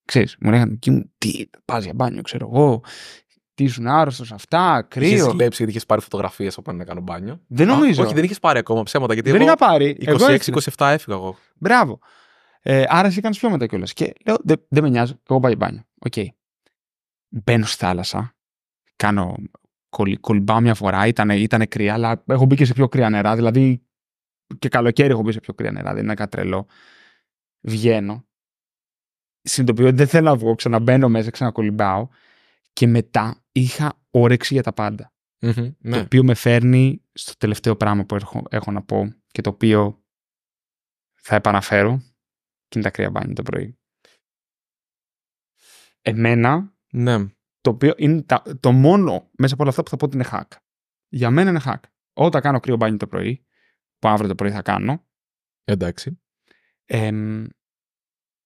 Speaker 1: Ξέρεις, μου λέγανε τι, πας για μπάνιο, ξέρω εγώ, τι ήσουν άρρωστος αυτά, κρύο. Είχες κλέψει
Speaker 2: γιατί είχες πάρει φωτογραφίες από να κάνω μπάνιο. Δεν νομίζω. Όχι, δεν είχες πάρει ακόμα ψέματα. Γιατί δεν είχα πάρει. 26-27 έφυγα εγώ.
Speaker 1: Μπράβο. Ε, άρα εσύ έκανε μετά κιόλας. Και λέω, δεν δε με νοιάζει, εγώ πάω για μπάνιο. Οκ. Okay. Μπαίνω στη θάλασσα. Κάνω. Κολυμπάω μια φορά, ήταν, κρύα, αλλά έχω μπει και σε πιο κρύα νερά. Δηλαδή και καλοκαίρι έχω μπει σε πιο κρύα νερά, δεν είναι κατρελό. Βγαίνω. Συνειδητοποιώ ότι δεν θέλω να βγω, ξαναμπαίνω μέσα, ξανακολυμπάω. Και μετά είχα όρεξη για τα παντα Το ναι. οποίο με φέρνει στο τελευταίο πράγμα που έχω, έχω να πω και το οποίο θα επαναφέρω και είναι τα κρύα μπάνια το πρωί. Εμένα, ναι. το οποίο είναι τα, το μόνο μέσα από όλα αυτά που θα πω ότι είναι hack. Για μένα είναι hack. Όταν κάνω κρύο μπάνιο το πρωί, που αύριο το πρωί θα κάνω. Εντάξει. Ε,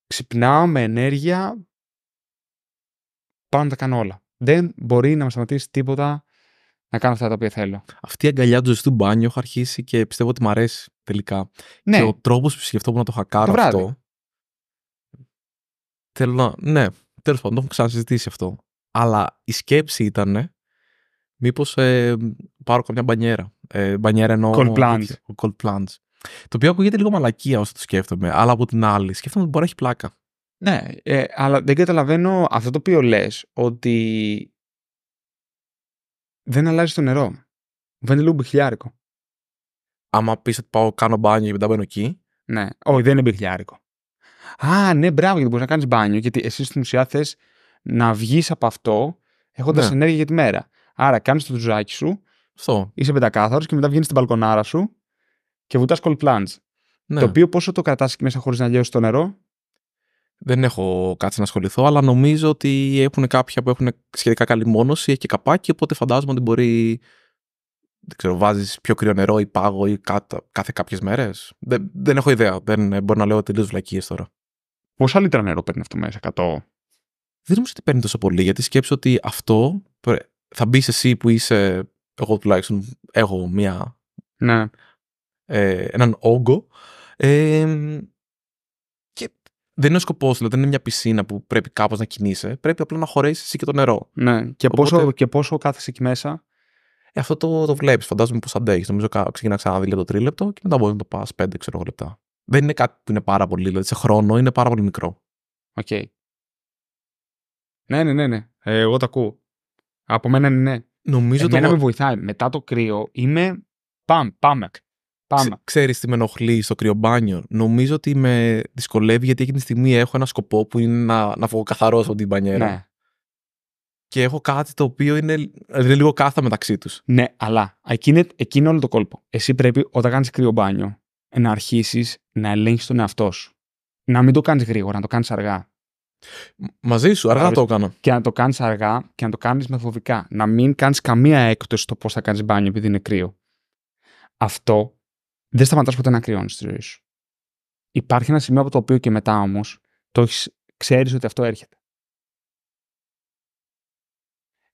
Speaker 1: ξυπνάω με ενέργεια πάνω να τα κάνω όλα. Δεν μπορεί να με σταματήσει τίποτα
Speaker 2: να κάνω αυτά τα οποία θέλω. Αυτή η αγκαλιά του ζεστού μπάνιου έχω αρχίσει και πιστεύω ότι μου αρέσει τελικά. Ναι. Και ο τρόπος που σκεφτόμουν να το χακάρω αυτό. Θέλω Ναι, τέλος πάντων, το έχω ξανασυζητήσει αυτό. Αλλά η σκέψη ήταν μήπως ε, πάρω καμιά μπανιέρα ε, μπανιέρα ενώ. Cold plunge. Cold Το οποίο ακούγεται λίγο μαλακία όσο το σκέφτομαι, αλλά από την άλλη σκέφτομαι ότι μπορεί να έχει πλάκα. Ναι, ε,
Speaker 1: αλλά δεν καταλαβαίνω αυτό το οποίο λες, ότι δεν αλλάζει το νερό. Βαίνει λίγο μπιχλιάρικο. Άμα πεις ότι πάω, κάνω μπάνιο και μετά μπαίνω εκεί. Ναι, όχι, δεν είναι μπιχλιάρικο. Α, ναι, μπράβο, γιατί μπορείς να κάνεις μπάνιο, γιατί εσύ στην ουσία θες να βγεις από αυτό έχοντας ναι. ενέργεια για τη μέρα. Άρα κάνεις το τζουζάκι σου, αυτό. Είσαι πεντακάθαρο και μετά βγαίνεις στην μπαλκονάρα σου και βουτάς cold
Speaker 2: plunge. Ναι. Το οποίο πόσο το κρατάς μέσα χωρίς να λιώσεις το νερό. Δεν έχω κάτι να ασχοληθώ, αλλά νομίζω ότι έχουν κάποια που έχουν σχετικά καλή μόνωση, και καπάκι, οπότε φαντάζομαι ότι μπορεί. Δεν ξέρω, βάζεις πιο κρύο νερό ή πάγο ή κάθε κάποιες μέρες. Δεν, δεν έχω ιδέα. Δεν μπορώ να λέω τελείως βλακίες τώρα. Πόσα λίτρα νερό παίρνει αυτό μέσα, 100. Δεν νομίζω ότι παίρνει τόσο πολύ, γιατί σκέψω ότι αυτό θα μπεις εσύ που είσαι εγώ τουλάχιστον έχω μια, ναι. ε, έναν όγκο. Ε, και δεν είναι σκοπός, δηλαδή δεν είναι μια πισίνα που πρέπει κάπως να κινείσαι. Πρέπει απλά να χωρέσεις εσύ και το νερό. Ναι. Και, πόσο,
Speaker 1: και πόσο κάθεσαι εκεί μέσα.
Speaker 2: Ε, αυτό το, το βλέπεις. Φαντάζομαι πως αντέχεις. Νομίζω ξεκινά ξανά δίλεπτο, τρίλεπτο και μετά μπορείς να το πας πέντε, ξέρω εγώ λεπτά. Δεν είναι κάτι που είναι πάρα πολύ, δηλαδή σε χρόνο είναι πάρα πολύ μικρό. Οκ. Okay.
Speaker 1: Ναι, ναι, ναι, ναι. Ε, εγώ το ακούω. Από μένα είναι ναι. ναι. Νομίζω Εμένα με βοηθάει. Μετά το κρύο είμαι.
Speaker 2: Πάμε, πάμε. πάμε. Ξέρεις τι με ενοχλεί στο κρύο μπάνιο. Νομίζω ότι με δυσκολεύει γιατί εκείνη τη στιγμή έχω ένα σκοπό που είναι να, να φω καθαρός από την μπανιέρα. Ναι. Και έχω κάτι το οποίο είναι, λίγο
Speaker 1: κάθα μεταξύ τους. Ναι, αλλά εκεί είναι, όλο το κόλπο. Εσύ πρέπει όταν κάνεις μπάνιο να αρχίσεις να ελέγχεις τον εαυτό σου. Να μην το κάνεις γρήγορα, να το κάνεις αργά. Μαζί σου, αργά το έκανα. Και να το κάνεις αργά και να το κάνεις φοβικά. Να μην κάνεις καμία έκπτωση στο πώς θα κάνεις μπάνιο επειδή είναι κρύο. Αυτό δεν σταματάς ποτέ να κρυώνεις τη ζωή σου. Υπάρχει ένα σημείο από το οποίο και μετά όμως το ξέρεις ότι αυτό έρχεται.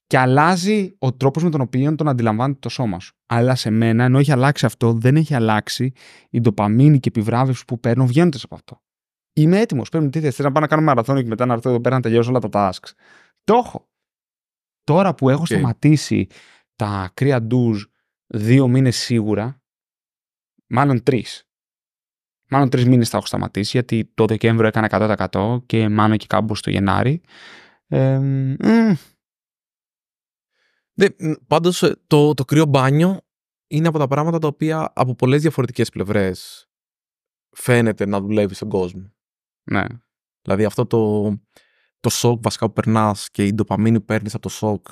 Speaker 1: Και αλλάζει ο τρόπος με τον οποίο τον αντιλαμβάνεται το σώμα σου. Αλλά σε μένα, ενώ έχει αλλάξει αυτό, δεν έχει αλλάξει η ντοπαμίνη και επιβράβευση που παίρνω βγαίνοντας από αυτό. Είμαι έτοιμος. Πρέπει να θέση να πάω να κάνω μαραθώνιο και μετά να έρθω εδώ πέρα να τελειώσω όλα τα tasks. Το έχω. Τώρα που έχω σταματήσει τα κρύα ντουζ δύο μήνες σίγουρα, μάλλον τρεις. Μάλλον τρεις μήνες θα έχω σταματήσει, γιατί το Δεκέμβριο έκανα 100% και μάλλον και κάπου
Speaker 2: στο Γενάρη. Ναι, ε, Δε, πάντως το, το κρύο μπάνιο είναι από τα πράγματα τα οποία από πολλές διαφορετικές πλευρές φαίνεται να δουλεύει στον κόσμο. Ναι. Δηλαδή αυτό το, το σοκ βασικά που περνάς και η ντοπαμίνη που παίρνεις από το σοκ.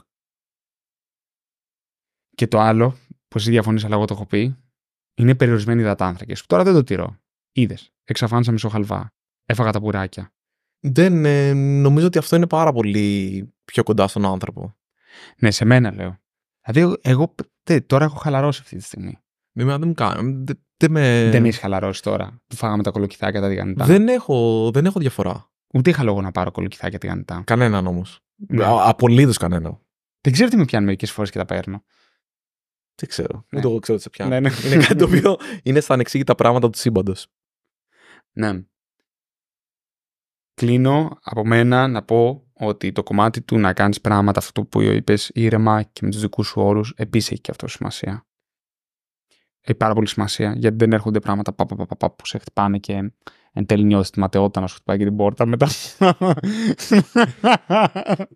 Speaker 1: Και το άλλο, που εσύ διαφωνείς, αλλά εγώ το έχω πει, είναι περιορισμένοι υδατάνθρακε. τώρα δεν το τηρώ. Είδες. Εξαφάνισα μισό χαλβά. Έφαγα τα πουράκια.
Speaker 2: Δεν. Ε, νομίζω ότι αυτό είναι πάρα πολύ πιο κοντά στον άνθρωπο. Ναι, σε μένα λέω. Δηλαδή, εγώ τώρα έχω χαλαρώσει αυτή τη στιγμή. Δηλαδή, δεν μου κάνει. Δεν με. Δεν
Speaker 1: χαλαρώσει τώρα που φάγαμε τα κολοκυθάκια τα τηγανιτά. Δεν έχω, δεν έχω διαφορά. Ούτε είχα λόγο να πάρω
Speaker 2: κολοκυθάκια τηγανιτά. Κανέναν όμως. Ναι. Απολύτως κανένα. Δεν ξέρω τι με πιάνει μερικές φορές και τα παίρνω. Δεν ξέρω. Ναι. Ούτε εγώ ξέρω τι σε πιάνει. Ναι, ναι. Είναι κάτι το οποίο είναι στα ανεξήγητα πράγματα του σύμπαντος. Ναι. Κλείνω από
Speaker 1: μένα να πω ότι το κομμάτι του να κάνεις πράγματα, αυτό που είπες ήρεμα και με τους δικούς σου όρους, επίσης έχει και αυτό σημασία έχει πάρα πολύ σημασία γιατί δεν έρχονται πράγματα πα, πα, πα, πα που σε χτυπάνε και εν τέλει νιώθεις τη ματαιότητα να σου χτυπάει και την πόρτα μετά.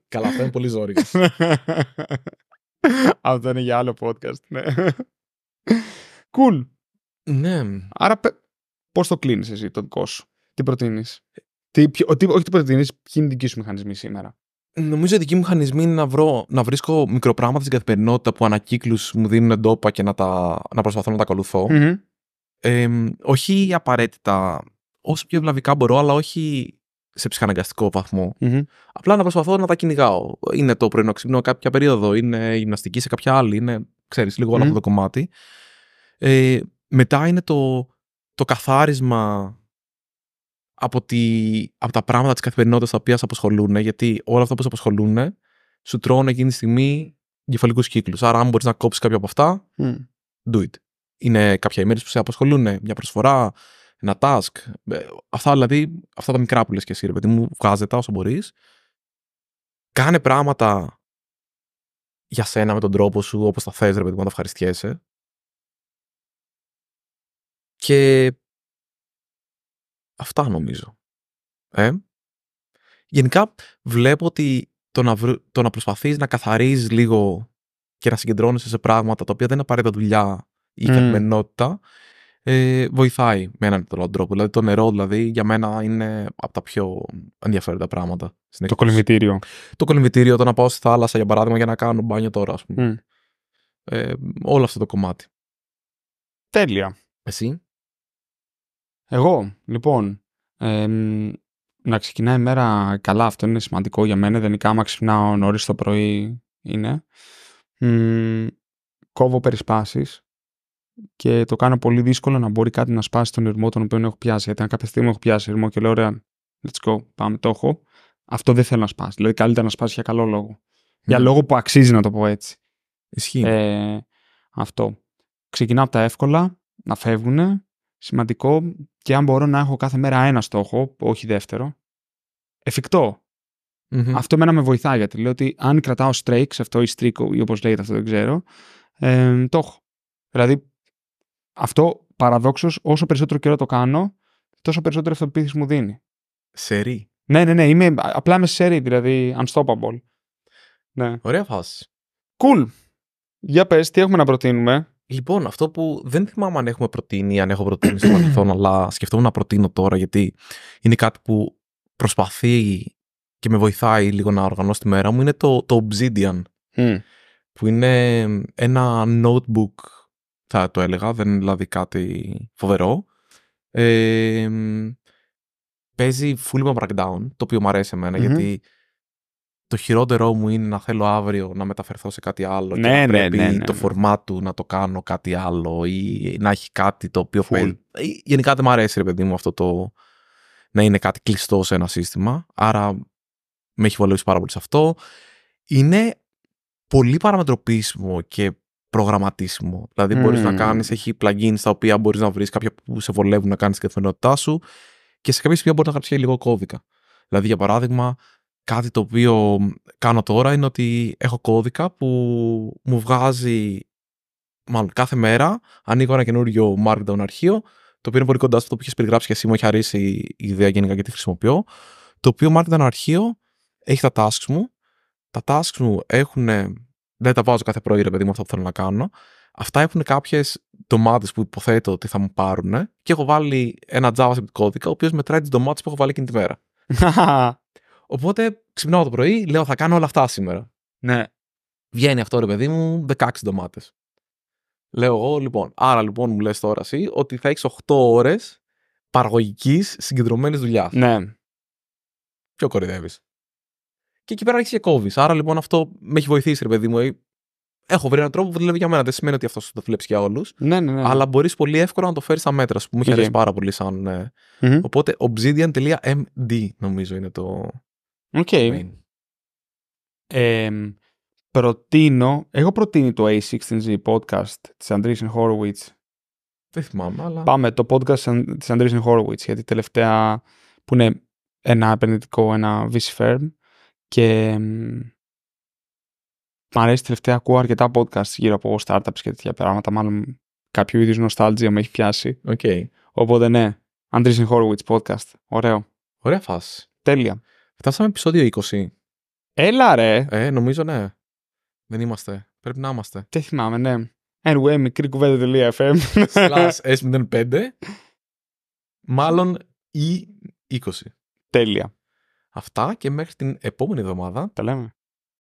Speaker 1: Καλά, αυτό είναι πολύ ζόρικο. αυτό είναι για άλλο podcast, ναι. Cool. Ναι. Άρα πώς το κλείνεις εσύ το δικό σου, τι προτείνεις. Τι, τι, όχι τι προτείνεις, ποιοι είναι δικοί σου μηχανισμοί σήμερα.
Speaker 2: Νομίζω ότι δικοί μου μηχανισμοί είναι να, βρω, να βρίσκω μικροπράγματα στην καθημερινότητα που ανακύκλους μου δίνουν εντόπα και να, τα, να προσπαθώ να τα ακολουθω όχι απαραίτητα όσο πιο ευλαβικά μπορώ, αλλά όχι σε ψυχαναγκαστικό Απλά να προσπαθώ να τα κυνηγάω. Είναι το πρωινό ξυπνό κάποια περίοδο, είναι η γυμναστική σε κάποια άλλη, είναι ξέρεις, λίγο αυτό το κομμάτι. Ε, μετά είναι το καθάρισμα από, τη, από τα πράγματα της καθημερινότητας τα οποία σε απασχολούν, γιατί όλα αυτά που σε απασχολούν σου τρώνε εκείνη τη στιγμή κεφαλικούς κύκλους. Άρα, αν μπορείς να κόψεις κάποια από αυτά, mm. do it. Είναι κάποια ημέρε που σε απασχολούν, μια προσφορά, ένα task. Ε, αυτά δηλαδή, αυτά τα μικρά που λες και εσύ, ρε παιδί μου, βγάζε τα όσο μπορείς. Κάνε πράγματα για σένα με τον τρόπο σου, όπως τα θες, ρε παιδί μου, να τα ευχαριστιέσαι. Και Αυτά νομίζω. Ε. Γενικά βλέπω ότι το να, βρ... το να προσπαθείς να καθαρίζεις λίγο και να συγκεντρώνεσαι σε πράγματα τα οποία δεν είναι απαραίτητα δουλειά ή mm. ε, βοηθάει με έναν τον τρόπο. Δηλαδή το νερό δηλαδή για μένα είναι από τα πιο ενδιαφέροντα πράγματα. Το κολυμπητήριο. Το κολυμβητήριο, το να πάω στη θάλασσα για παράδειγμα για να κάνω μπάνιο τώρα ας πούμε. Ε, όλο αυτό το κομμάτι. Τέλεια. Εσύ.
Speaker 1: Εγώ, λοιπόν, να ξεκινάει η μέρα καλά, αυτό είναι σημαντικό για μένα. Δεν άμα ξυπνάω νωρίς το πρωί, είναι. κόβω περισπάσεις και το κάνω πολύ δύσκολο να μπορεί κάτι να σπάσει τον ρυθμό τον οποίο έχω πιάσει. Γιατί αν κάποια στιγμή έχω πιάσει ρυθμό και λέω, ωραία, let's go, πάμε, το έχω. Αυτό δεν θέλω να σπάσει. Δηλαδή, καλύτερα να σπάσει για καλό λόγο. Για λόγο που αξίζει να το πω έτσι. Ισχύει. Ε, αυτό. Ξεκινάω από τα εύκολα, να φεύγουν σημαντικό και αν μπορώ να έχω κάθε μέρα ένα στόχο, όχι δεύτερο, Αυτό εμένα με βοηθάει γιατί λέω ότι αν κρατάω streak σε αυτό ή streak ή όπως λέγεται αυτό δεν ξέρω, το έχω. Δηλαδή αυτό παραδόξως όσο περισσότερο καιρό το κάνω, τόσο περισσότερο αυτοποίθηση μου δίνει. σερί Ναι, ναι, ναι. Είμαι, απλά είμαι σερί δηλαδή unstoppable.
Speaker 2: Ναι. Ωραία φάση. Cool. Για πες, τι έχουμε να προτείνουμε. Λοιπόν, αυτό που δεν θυμάμαι αν έχουμε προτείνει ή αν έχω προτείνει στο παρελθόν, αλλά σκεφτόμουν να προτείνω τώρα γιατί είναι κάτι που προσπαθεί και με βοηθάει λίγο να οργανώσω τη μέρα μου, είναι το, το Obsidian, που είναι ένα notebook, θα το έλεγα, δεν είναι δηλαδή κάτι φοβερό. Ε, παίζει full με breakdown, το οποίο μου αρέσει γιατί το χειρότερό μου είναι να θέλω αύριο να μεταφερθώ σε κάτι άλλο ναι, και να ναι, πρέπει ναι, ναι το φορμά ναι. του να το κάνω κάτι άλλο ή να έχει κάτι το οποίο... Ε, γενικά δεν μου αρέσει ρε παιδί μου αυτό το να είναι κάτι κλειστό σε ένα σύστημα, άρα με έχει βολεύσει πάρα πολύ σε αυτό. Είναι πολύ παραμετροπίσιμο και προγραμματίσιμο. Δηλαδή mm. μπορείς να κάνεις, έχει plugins τα οποία μπορείς να βρεις κάποια που σε βολεύουν να κάνεις την καθημερινότητά σου και σε κάποια στιγμή μπορεί να γράψει λίγο κώδικα. Δηλαδή για παράδειγμα κάτι το οποίο κάνω τώρα είναι ότι έχω κώδικα που μου βγάζει μάλλον κάθε μέρα ανοίγω ένα καινούριο Markdown αρχείο το οποίο είναι πολύ κοντά στο που έχει περιγράψει και εσύ μου έχει αρέσει η ιδέα γενικά και τη χρησιμοποιώ το οποίο Markdown αρχείο έχει τα tasks μου τα tasks μου έχουν δεν τα βάζω κάθε πρωί ρε παιδί μου αυτά που θέλω να κάνω αυτά έχουν κάποιες ντομάτες που υποθέτω ότι θα μου πάρουν και έχω βάλει ένα JavaScript κώδικα ο οποίος μετράει τις ντομάτες που έχω βάλει εκείνη τη μέρα. <laughs> Οπότε ξυπνάω το πρωί, λέω θα κάνω όλα αυτά σήμερα. Ναι. Βγαίνει αυτό ρε παιδί μου, 16 ντομάτες. Λέω εγώ λοιπόν. Άρα λοιπόν μου λες τώρα εσύ ότι θα έχεις 8 ώρες παραγωγικής συγκεντρωμένης δουλειάς. Ναι. Ποιο κορυδεύει. Και εκεί πέρα έχει και κόβεις. Άρα λοιπόν αυτό με έχει βοηθήσει, ρε παιδί μου. Ε, έχω βρει έναν τρόπο που δουλεύει για μένα. Δεν σημαίνει ότι αυτό το δουλέψει για όλους. Ναι, ναι, ναι, ναι. Αλλά μπορείς πολύ εύκολα να το φέρεις στα μέτρα. Που μου έχει αρέσει πάρα πολύ σαν. Ε, οπότε obsidian.md νομίζω είναι το, Οκ. προτείνω, εγώ προτείνει το
Speaker 1: A16Z podcast της Andreessen Horowitz.
Speaker 2: Δεν θυμάμαι, αλλά... Πάμε,
Speaker 1: το podcast της Andreessen Horowitz, γιατί τελευταία, που είναι ένα επενδυτικό, ένα VC firm και μ' αρέσει τελευταία ακούω αρκετά podcast γύρω από startups και τέτοια πράγματα, μάλλον κάποιο είδους nostalgia με έχει πιάσει. Οπότε
Speaker 2: ναι, Andreessen Horowitz podcast, ωραίο. Ωραία φάση. Τέλεια. Φτάσαμε επεισόδιο 20. Έλα ρε. Ε, νομίζω ναι. Δεν είμαστε. Πρέπει να είμαστε. τι θυμάμαι, ναι. Anyway, μικρή κουβέντα.fm. Slash S05. <laughs> Μάλλον ή 20. Τέλεια. Αυτά και μέχρι την επόμενη εβδομάδα. Τα λέμε.